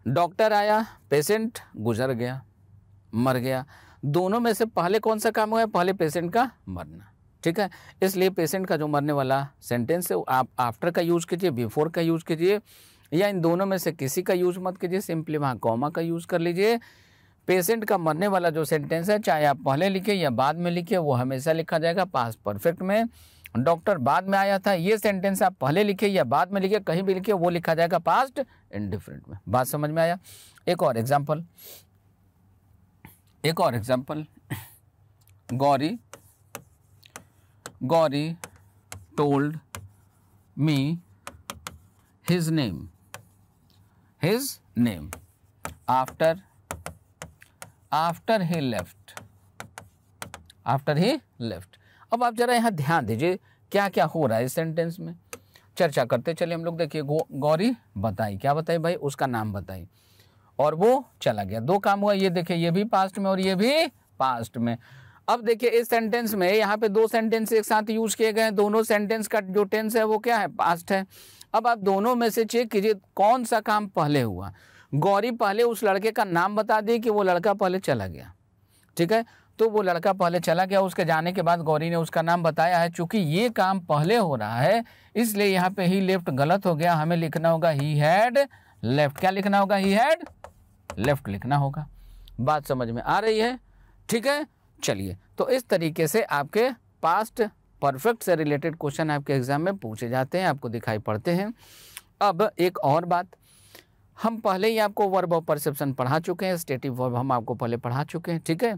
डॉक्टर आया पेशेंट गुजर गया मर गया दोनों में से पहले कौन सा काम हुआ है पहले पेशेंट का मरना ठीक है इसलिए पेशेंट का जो मरने वाला सेंटेंस है आप आफ्टर का यूज़ कीजिए बिफोर का यूज़ कीजिए या इन दोनों में से किसी का यूज़ मत कीजिए सिंपली वहाँ कॉमा का यूज़ कर लीजिए पेशेंट का मरने वाला जो सेंटेंस है चाहे आप पहले लिखे या बाद में लिखे वो हमेशा लिखा जाएगा पास परफेक्ट में डॉक्टर बाद में आया था ये सेंटेंस आप पहले लिखे या बाद में लिखे कहीं भी लिखे वो लिखा जाएगा पास्ट इनडिफरेंट में बात समझ में आया एक और एग्जाम्पल एक और example Gauri Gauri told me his name his name after after he left after he left अब आप जरा यहाँ ध्यान दीजिए क्या क्या हो रहा है इस सेंटेंस में चर्चा करते चले हम लोग देखिए गौरी बताई क्या बताई भाई उसका नाम बताई और वो चला गया दो काम हुआ ये देखिए ये भी पास्ट में और ये भी पास्ट में अब देखिए इस सेंटेंस में यहाँ पे दो सेंटेंस एक साथ यूज किए गए दोनों सेंटेंस का जो टेंस है वो क्या है पास्ट है अब आप दोनों में से चेक कीजिए कौन सा काम पहले हुआ गौरी पहले उस लड़के का नाम बता दी कि वो लड़का पहले चला गया ठीक है तो वो लड़का पहले चला गया उसके जाने के बाद गौरी ने उसका नाम बताया है चूंकि ये काम पहले हो रहा है इसलिए यहाँ पे ही लेफ्ट गलत हो गया हमें लिखना होगा ही हैड लेफ्ट क्या लिखना होगा ही हैड लेफ्ट लिखना होगा बात समझ में आ रही है ठीक है चलिए तो इस तरीके से आपके पास्ट परफेक्ट से रिलेटेड क्वेश्चन आपके एग्ज़ाम में पूछे जाते हैं आपको दिखाई पड़ते हैं अब एक और बात हम पहले ही आपको वर्ब ऑफ परसेप्शन पढ़ा चुके हैं स्टेटिव वर्ब हम आपको पहले पढ़ा चुके हैं ठीक है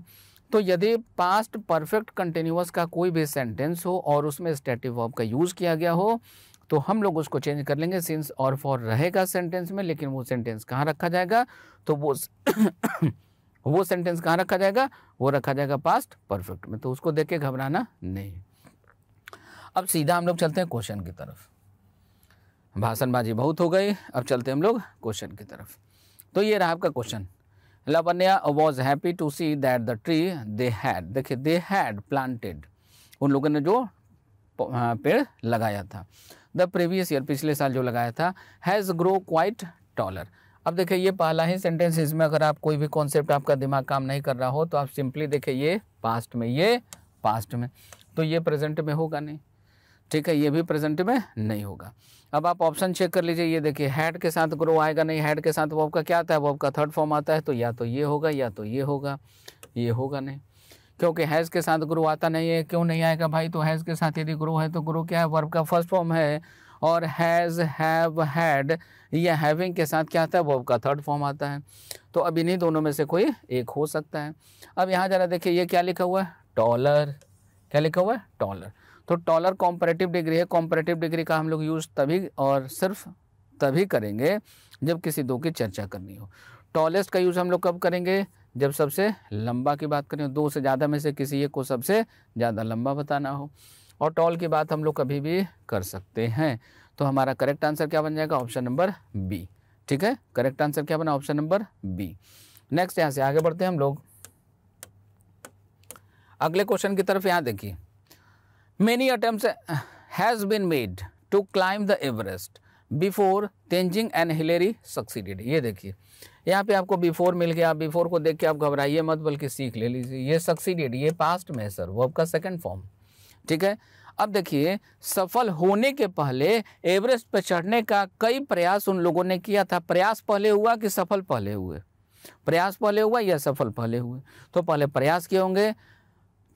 तो यदि पास्ट परफेक्ट कंटिन्यूस का कोई भी सेंटेंस हो और उसमें स्टेटिव वर्ब का यूज़ किया गया हो तो हम लोग उसको चेंज कर लेंगे सिंस और फॉर रहेगा सेंटेंस में लेकिन वो सेंटेंस कहाँ रखा जाएगा तो वो वो सेंटेंस कहाँ रखा जाएगा वो रखा जाएगा पास्ट परफेक्ट में तो उसको देख के घबराना नहीं अब सीधा हम लोग चलते हैं क्वेश्चन की तरफ भाषणबाजी बहुत हो गई अब चलते हैं हम लोग क्वेश्चन की तरफ तो ये रहा आपका question Lavanya was happy to see that the tree they had देखिए दे हैड प्लांटेड उन लोगों ने जो पेड़ लगाया था द प्रीवियस ईयर पिछले साल जो लगाया था हैज़ ग्रो क्वाइट टॉलर अब देखिए ये पहला ही सेंटेंस इसमें अगर आप कोई भी कॉन्सेप्ट आपका दिमाग काम नहीं कर रहा हो तो आप सिंपली देखिए ये पास्ट में ये पास्ट में तो ये प्रेजेंट में होगा नहीं ठीक है ये भी प्रेजेंट में नहीं होगा अब आप ऑप्शन चेक कर लीजिए ये देखिए हेड के साथ ग्रो आएगा नहीं हेड के साथ वो आपका क्या आता है वो आपका थर्ड फॉर्म आता है तो या तो ये होगा या तो ये होगा ये होगा नहीं क्योंकि हैज़ के साथ ग्रो आता नहीं है क्यों नहीं आएगा भाई तो हैज़ के साथ यदि ग्रो है तो ग्रो क्या है वर्ब का फर्स्ट फॉर्म है और हैज़ हैव हैड या हैविंग के साथ क्या आता है वर्ब का थर्ड फॉर्म आता है तो अब इन्हीं दोनों में से कोई एक हो सकता है अब यहाँ ज़रा देखिए ये क्या लिखा हुआ है डॉलर क्या लिखा हुआ है डॉलर तो टॉलर कॉम्परेटिव डिग्री है कॉम्परेटिव डिग्री का हम लोग यूज़ तभी और सिर्फ तभी करेंगे जब किसी दो की चर्चा करनी हो टॉलेस्ट का यूज़ हम लोग कब करेंगे जब सबसे लंबा की बात करें दो से ज़्यादा में से किसी एक को सबसे ज़्यादा लंबा बताना हो और टॉल की बात हम लोग कभी भी कर सकते हैं तो हमारा करेक्ट आंसर क्या बन जाएगा ऑप्शन नंबर बी ठीक है करेक्ट आंसर क्या बना ऑप्शन नंबर बी नेक्स्ट यहाँ से आगे बढ़ते हैं हम लोग अगले क्वेश्चन की तरफ यहाँ देखिए Many attempts has been made to climb the Everest before Tenzing and Hillary succeeded ये देखिए यहाँ पे आपको बिफोर मिल गया बिफोर को देख के आप घबराइए मत बल्कि सीख ले लीजिए ये सक्सीडेड ये पास्ट में है सर वो आपका सेकंड फॉर्म ठीक है अब देखिए सफल होने के पहले एवरेस्ट पर चढ़ने का कई प्रयास उन लोगों ने किया था प्रयास पहले हुआ कि सफल पहले हुए प्रयास पहले हुआ या सफल पहले हुए तो पहले प्रयास किए होंगे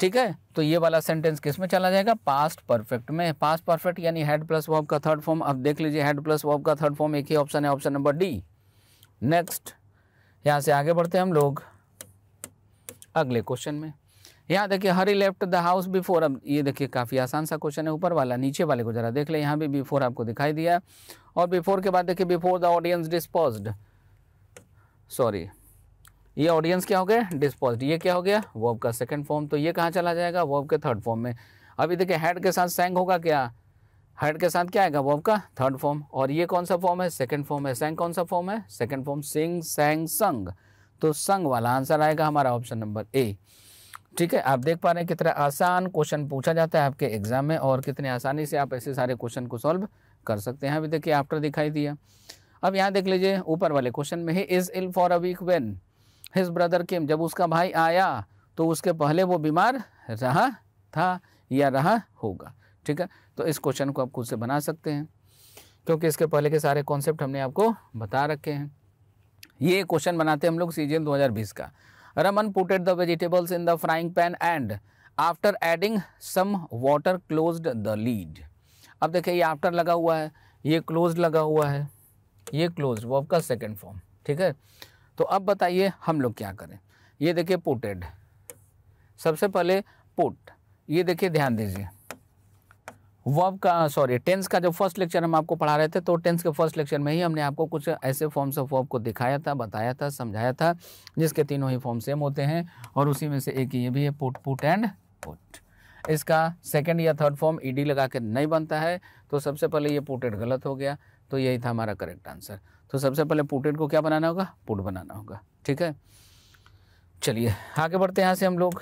ठीक है तो ये वाला सेंटेंस किस में चला जाएगा पास्ट परफेक्ट में पास्ट परफेक्ट यानी हेड प्लस वॉब का थर्ड फॉर्म अब देख लीजिए हेड प्लस वॉब का थर्ड फॉर्म एक ही ऑप्शन है ऑप्शन नंबर डी नेक्स्ट यहाँ से आगे बढ़ते हैं हम लोग अगले क्वेश्चन में यहाँ देखिए Hari left the house before अब ये देखिए काफ़ी आसान सा क्वेश्चन है ऊपर वाला नीचे वाले को ज़रा देख ले यहाँ भी बिफोर आपको दिखाई दिया और बिफोर के बाद देखिए before the audience disposed sorry ये ऑडियंस क्या हो गया डिस्पोज ये क्या हो गया वर्ब का सेकंड फॉर्म तो ये कहाँ चला जाएगा वर्ब के थर्ड फॉर्म में अभी देखिए हेड के साथ सेंग होगा क्या हेड के साथ क्या आएगा वर्ब का थर्ड फॉर्म और ये कौन सा फॉर्म है सेकंड फॉर्म है सेंग कौन सा फॉर्म है सेकंड फॉर्म सिंग सेंग संग तो संग वाला आंसर आएगा हमारा ऑप्शन नंबर ए ठीक है आप देख पा रहे हैं कितना आसान क्वेश्चन पूछा जाता है आपके एग्जाम में और कितने आसानी से आप ऐसे सारे क्वेश्चन को सॉल्व कर सकते हैं अभी देखिए आफ्टर दिखाई दिया अब यहाँ देख लीजिए ऊपर वाले क्वेश्चन में ही is ill for a week when his brother came जब उसका भाई आया तो उसके पहले वो बीमार रहा था या रहा होगा ठीक है तो इस क्वेश्चन को आप खुद से बना सकते हैं क्योंकि इसके पहले के सारे कॉन्सेप्ट हमने आपको बता रखे हैं ये क्वेश्चन बनाते हैं हम लोग सीजन 2020 का Raman putted the vegetables in the frying pan and after adding some water closed the lid अब देखिए ये आफ्टर लगा हुआ है ये क्लोज लगा हुआ है ये क्लोज वो आपका सेकेंड फॉर्म ठीक है तो अब बताइए हम लोग क्या करें ये देखिए पुटेड सबसे पहले पुट ये देखिए ध्यान दीजिए वर्ब का सॉरी टेंस का जो फर्स्ट लेक्चर हम आपको पढ़ा रहे थे तो टेंस के फर्स्ट लेक्चर में ही हमने आपको कुछ ऐसे फॉर्म्स ऑफ वर्ब को दिखाया था बताया था समझाया था जिसके तीनों ही फॉर्म सेम होते हैं और उसी में से एक ये भी है पुट पुट एंड पुट इसका सेकेंड या थर्ड फॉर्म ईडी लगा के नहीं बनता है तो सबसे पहले ये पुटेड गलत हो गया तो यही था हमारा करेक्ट आंसर तो सबसे पहले पुटेड को क्या बनाना होगा पुट बनाना होगा ठीक है चलिए आगे बढ़ते हैं यहाँ से हम लोग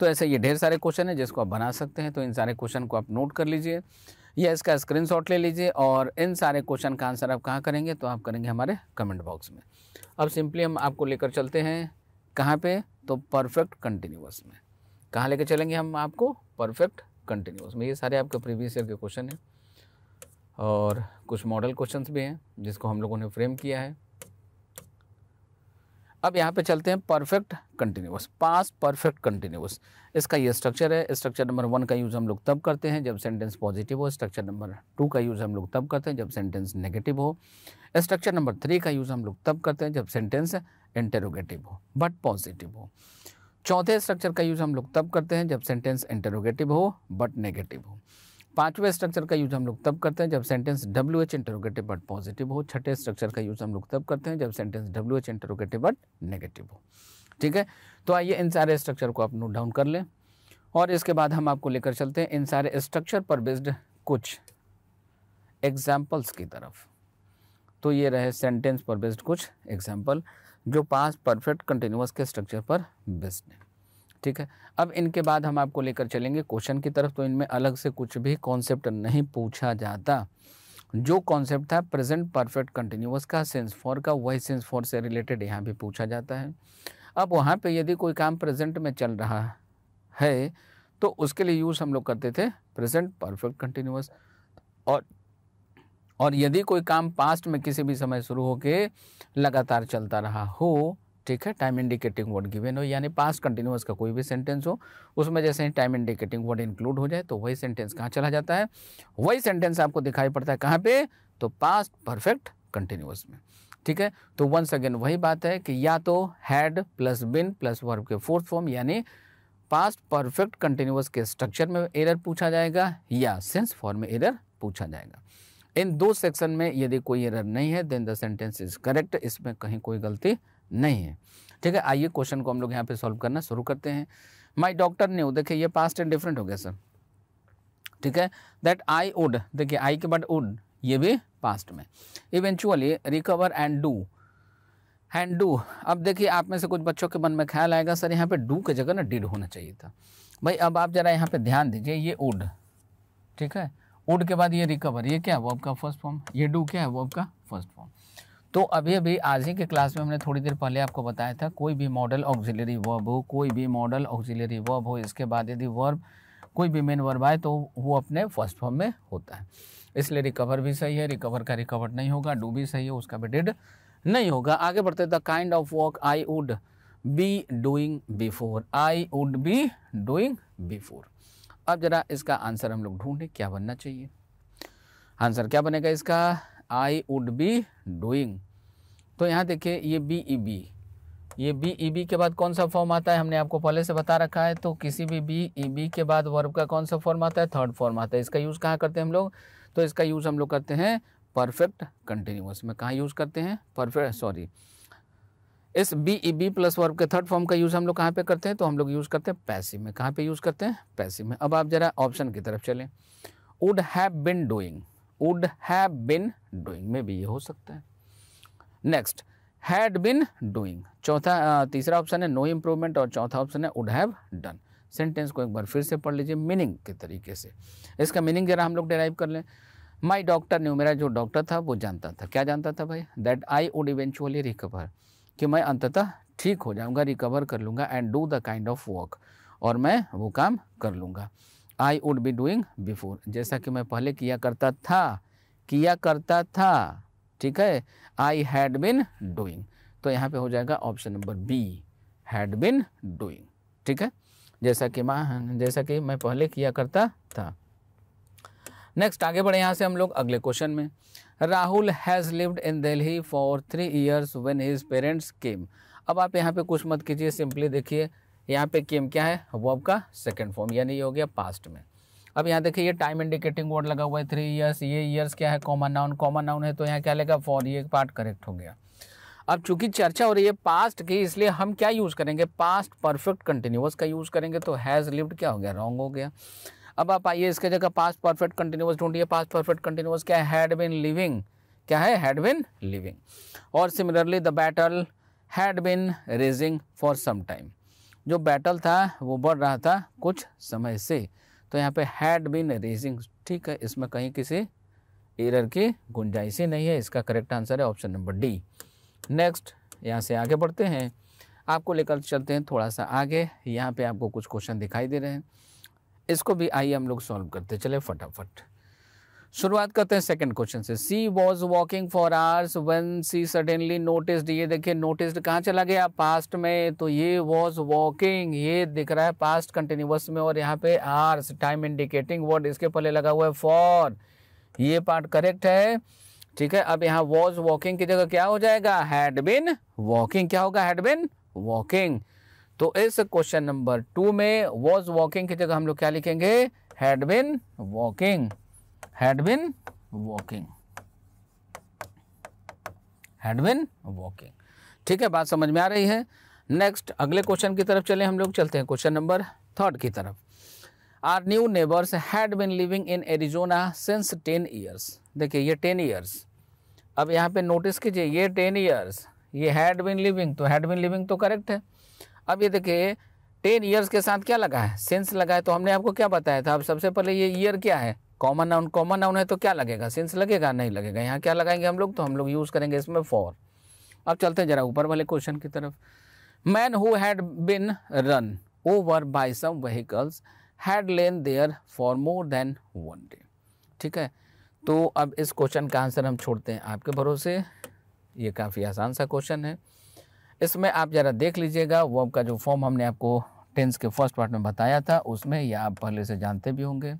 तो ऐसे ये ढेर सारे क्वेश्चन है जिसको आप बना सकते हैं तो इन सारे क्वेश्चन को आप नोट कर लीजिए या इसका स्क्रीनशॉट ले लीजिए और इन सारे क्वेश्चन का आंसर आप कहाँ करेंगे तो आप करेंगे हमारे कमेंट बॉक्स में अब सिंपली हम आपको लेकर चलते हैं कहाँ पे तो परफेक्ट कंटिन्यूस में कहाँ लेकर चलेंगे हम आपको परफेक्ट कंटिन्यूस में ये सारे आपके प्रीवियस ईयर के क्वेश्चन हैं और कुछ मॉडल क्वेश्चंस भी हैं जिसको हम लोगों ने फ्रेम किया है अब यहाँ पे चलते हैं perfect continuous past perfect continuous इसका ये स्ट्रक्चर है स्ट्रक्चर नंबर वन का यूज़ हम लोग तब करते हैं जब सेंटेंस पॉजिटिव हो स्ट्रक्चर नंबर टू का यूज़ हम लोग तब करते हैं जब सेंटेंस नेगेटिव हो स्ट्रक्चर नंबर थ्री का यूज़ हम लोग तब करते हैं जब सेंटेंस इंटेरोगेटिव हो बट पॉजिटिव हो चौथे स्ट्रक्चर का यूज़ हम लोग तब करते हैं जब सेंटेंस इंटेरोगेटिव हो बट नेगेटिव हो पांचवे स्ट्रक्चर का यूज़ हम लोग तब करते हैं जब sentence W H interrogative but positive हो छठे स्ट्रक्चर का यूज़ हम लोग तब करते हैं जब sentence W H interrogative but negative हो ठीक है तो आइए इन सारे स्ट्रक्चर को आप नोट डाउन कर लें और इसके बाद हम आपको लेकर चलते हैं इन सारे स्ट्रक्चर पर बेस्ड कुछ एग्जाम्पल्स की तरफ तो ये रहे सेंटेंस पर बेस्ड कुछ एग्जाम्पल जो पास परफेक्ट कंटिन्यूस के स्ट्रक्चर पर बेस्ड है ठीक है अब इनके बाद हम आपको लेकर चलेंगे क्वेश्चन की तरफ तो इनमें अलग से कुछ भी कॉन्सेप्ट नहीं पूछा जाता जो कॉन्सेप्ट था प्रेजेंट परफेक्ट कंटिन्यूस का सेंस फोर का वही सेंस फोर से रिलेटेड यहाँ भी पूछा जाता है अब वहाँ पे यदि कोई काम प्रेजेंट में चल रहा है तो उसके लिए यूज़ हम लोग करते थे प्रेजेंट परफेक्ट कंटिन्यूस और और यदि कोई काम पास्ट में किसी भी समय शुरू के लगातार चलता रहा हो ठीक है टाइम इंडिकेटिंग वर्ड गिवेन हो यानी पास्ट कंटिन्यूस का कोई भी सेंटेंस हो उसमें जैसे ही टाइम इंडिकेटिंग वर्ड इंक्लूड हो जाए तो वही सेंटेंस कहाँ चला जाता है वही सेंटेंस आपको दिखाई पड़ता है कहाँ पे तो पास्ट परफेक्ट कंटिन्यूस में ठीक है तो वंस अगेन वही बात है कि या तो had plus been plus verb के फोर्थ फॉर्म यानी पास्ट परफेक्ट कंटिन्यूस के स्ट्रक्चर में एरर पूछा जाएगा या सेंस फॉर्म में एरर पूछा जाएगा इन दो सेक्शन में यदि कोई एरर नहीं है then the sentence is correct इसमें कहीं कोई गलती नहीं है ठीक है आइए क्वेश्चन को हम लोग यहाँ पे सॉल्व करना शुरू करते हैं माई डॉक्टर ने देखिए ये पास्ट एंड डिफरेंट हो गया सर ठीक है दैट आई वुड देखिए आई के बट वुड ये भी पास्ट में eventually recover and do and do अब देखिए आप में से कुछ बच्चों के मन में ख्याल आएगा सर यहाँ पे डू के जगह ना डिड होना चाहिए था भाई अब आप जरा यहाँ पे ध्यान दीजिए ये उड ठीक है उड के बाद ये रिकवर ये क्या है वो आपका फर्स्ट फॉर्म ये डू क्या है वो आपका फर्स्ट फॉर्म तो अभी अभी आज ही के क्लास में हमने थोड़ी देर पहले आपको बताया था कोई भी मॉडल ऑक्जिलरी वर्ब हो कोई भी मॉडल ऑक्जिलरी वर्ब हो इसके बाद यदि वर्ब कोई भी मेन वर्ब आए तो वो अपने फर्स्ट फॉर्म में होता है इसलिए रिकवर भी सही है रिकवर का रिकवर नहीं होगा डू भी सही है उसका भी डिड नहीं होगा आगे बढ़ते the kind of work I would be doing before I would be doing before अब जरा इसका आंसर हम लोग ढूंढें क्या बनना चाहिए आंसर क्या बनेगा इसका आई वुड बी डूइंग तो यहाँ देखिए ये बी ई बी ये बी ई बी के बाद कौन सा फॉर्म आता है हमने आपको पहले से बता रखा है तो किसी भी बी ई बी के बाद वर्ब का कौन सा फॉर्म आता है थर्ड फॉर्म आता है इसका यूज़ कहाँ करते हैं हम लोग तो इसका यूज़ हम लोग करते हैं परफेक्ट कंटिन्यूस में कहाँ यूज़ करते हैं परफेक्ट सॉरी इस B E B plus verb के थर्ड फॉर्म का यूज़ हम लोग कहाँ पे करते हैं तो हम लोग यूज़ करते हैं पैसिव में कहाँ पे यूज़ करते हैं पैसिव में अब आप ज़रा ऑप्शन की तरफ चलें would have been doing would have been doing में भी ये हो सकता है नेक्स्ट हैड बिन डूइंग चौथा तीसरा ऑप्शन है नो इम्प्रूवमेंट और चौथा ऑप्शन है वुड हैव डन सेंटेंस को एक बार फिर से पढ़ लीजिए मीनिंग के तरीके से इसका मीनिंग जरा हम लोग डिराइव कर लें माई डॉक्टर न्यू मेरा जो डॉक्टर था वो जानता था क्या जानता था भाई that I would eventually recover कि मैं अंततः ठीक हो जाऊंगा रिकवर कर लूंगा and do the kind of work और मैं वो काम कर लूँगा I would be doing before जैसा कि मैं पहले किया करता था किया करता था ठीक है आई हैड बिन डूइंग तो यहाँ पे हो जाएगा option number B had been doing ठीक है जैसा कि माँ जैसा कि मैं पहले किया करता था नेक्स्ट आगे बढ़े यहाँ से हम लोग अगले क्वेश्चन में Rahul has lived in Delhi for three years when his parents came अब आप यहाँ पे कुछ मत कीजिए सिंपली देखिए यहाँ पे केम क्या है वर्ब का सेकेंड फॉर्म यानी ये हो गया पास्ट में अब यहाँ देखिए ये टाइम इंडिकेटिंग वर्ड लगा हुआ है थ्री ईयर्स ये ईयर्स क्या है कॉमन नाउन कॉमन नाउन है तो यहाँ क्या लेगा फॉर ये पार्ट करेक्ट हो गया अब चूंकि चर्चा हो रही है पास्ट की इसलिए हम क्या यूज़ करेंगे पास्ट परफेक्ट कंटिन्यूस का यूज़ करेंगे तो हैज़ लिव्ड क्या हो गया रॉन्ग हो गया अब आप आइए इसके जगह पास्ट परफेक्ट कंटिन्यूस ढूंढिए पास्ट परफेक्ट कंटिन्यूस क्या हैड बिन लिविंग क्या है हैड बिन लिविंग और similarly the battle had been raging for some time जो बैटल था वो बढ़ रहा था कुछ समय से तो यहाँ पे हैड बिन रेजिंग ठीक है इसमें कहीं किसी एरर की गुंजाइश ही नहीं है इसका करेक्ट आंसर है ऑप्शन नंबर डी नेक्स्ट यहाँ से आगे बढ़ते हैं आपको लेकर चलते हैं थोड़ा सा आगे यहाँ पे आपको कुछ क्वेश्चन दिखाई दे रहे हैं इसको भी आइए हम लोग सॉल्व करते चले फटाफट शुरुआत करते हैं सेकंड क्वेश्चन से she was walking for hours when she suddenly notice ये देखिए नोटिस कहाँ चला गया पास्ट में तो ये वॉज वॉकिंग ये दिख रहा है पास्ट कंटिन्यूस में और यहाँ पे आर्स टाइम इंडिकेटिंग वर्ड इसके पहले लगा हुआ है फॉर ये पार्ट करेक्ट है ठीक है अब यहाँ वॉज वॉकिंग की जगह क्या हो जाएगा हैड बिन वॉकिंग क्या होगा हैड बिन वॉकिंग तो इस क्वेश्चन नंबर टू में वॉज वॉकिंग की जगह हम लोग क्या लिखेंगे had been walking had been walking had been walking ठीक है बात समझ में आ रही है नेक्स्ट अगले क्वेश्चन की तरफ चले हम लोग चलते हैं क्वेश्चन नंबर थर्ड की तरफ our new neighbours had been living in Arizona since ten years देखिए ये टेन ईयर्स अब यहाँ पे नोटिस कीजिए ये टेन ईयर्स ये हैड बिन लिविंग तो हैड बिन लिविंग तो करेक्ट है अब ये देखिए टेन ईयर्स के साथ क्या लगा है सिंस लगा है तो हमने आपको क्या बताया था अब सबसे पहले ये ईयर क्या है कॉमन नाउन कॉमन नाउन है तो क्या लगेगा सिंस लगेगा नहीं लगेगा यहाँ क्या लगाएंगे हम लोग तो हम लोग यूज़ करेंगे इसमें फॉर अब चलते हैं ज़रा ऊपर वाले क्वेश्चन की तरफ man who had been run over by some vehicles had lain there for more than one day ठीक है तो अब इस क्वेश्चन का आंसर हम छोड़ते हैं आपके भरोसे ये काफ़ी आसान सा क्वेश्चन है इसमें आप ज़रा देख लीजिएगा वो का जो फॉर्म हमने आपको टेंस के फर्स्ट पार्ट में बताया था उसमें या आप पहले से जानते भी होंगे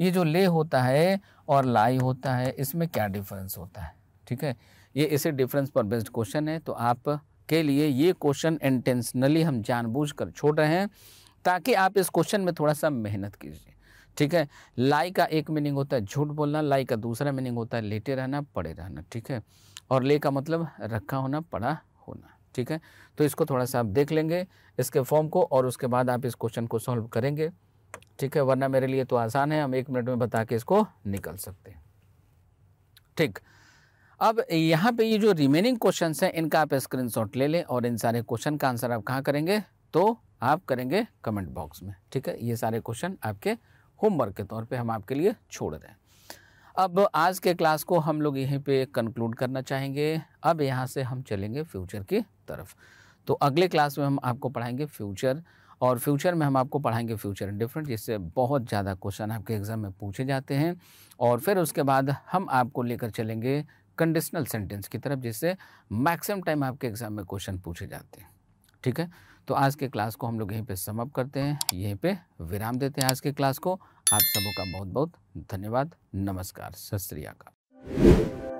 ये जो ले होता है और लाई होता है इसमें क्या डिफरेंस होता है ठीक है ये इसे डिफरेंस पर बेस्ड क्वेश्चन है तो आप के लिए ये क्वेश्चन इंटेंशनली हम जानबूझकर छोड़ रहे हैं ताकि आप इस क्वेश्चन में थोड़ा सा मेहनत कीजिए ठीक है लाई का एक मीनिंग होता है झूठ बोलना लाई का दूसरा मीनिंग होता है लेटे रहना पड़े रहना ठीक है और ले का मतलब रखा होना पड़ा होना ठीक है तो इसको थोड़ा सा आप देख लेंगे इसके फॉर्म को और उसके बाद आप इस क्वेश्चन को सॉल्व करेंगे ठीक है वरना मेरे लिए तो आसान है हम एक मिनट में बता के इसको निकल सकते हैं ठीक अब यहाँ पे ये जो रिमेनिंग क्वेश्चन हैं इनका आप स्क्रीनशॉट ले लें और इन सारे क्वेश्चन का आंसर आप कहाँ करेंगे तो आप करेंगे कमेंट बॉक्स में ठीक है ये सारे क्वेश्चन आपके होमवर्क के तौर पे हम आपके लिए छोड़ रहे हैं अब आज के क्लास को हम लोग यहीं पे कंक्लूड करना चाहेंगे अब यहाँ से हम चलेंगे फ्यूचर की तरफ तो अगले क्लास में हम आपको पढ़ाएंगे फ्यूचर और फ्यूचर में हम आपको पढ़ाएंगे फ्यूचर डिफरेंट जिससे बहुत ज़्यादा क्वेश्चन आपके एग्ज़ाम में पूछे जाते हैं और फिर उसके बाद हम आपको लेकर चलेंगे कंडीशनल सेंटेंस की तरफ जिससे मैक्सिमम टाइम आपके एग्ज़ाम में क्वेश्चन पूछे जाते हैं ठीक है तो आज के क्लास को हम लोग यहीं पे समअप करते हैं यहीं पे विराम देते हैं आज के क्लास को आप सबों का बहुत बहुत धन्यवाद नमस्कार सत श्री अकाल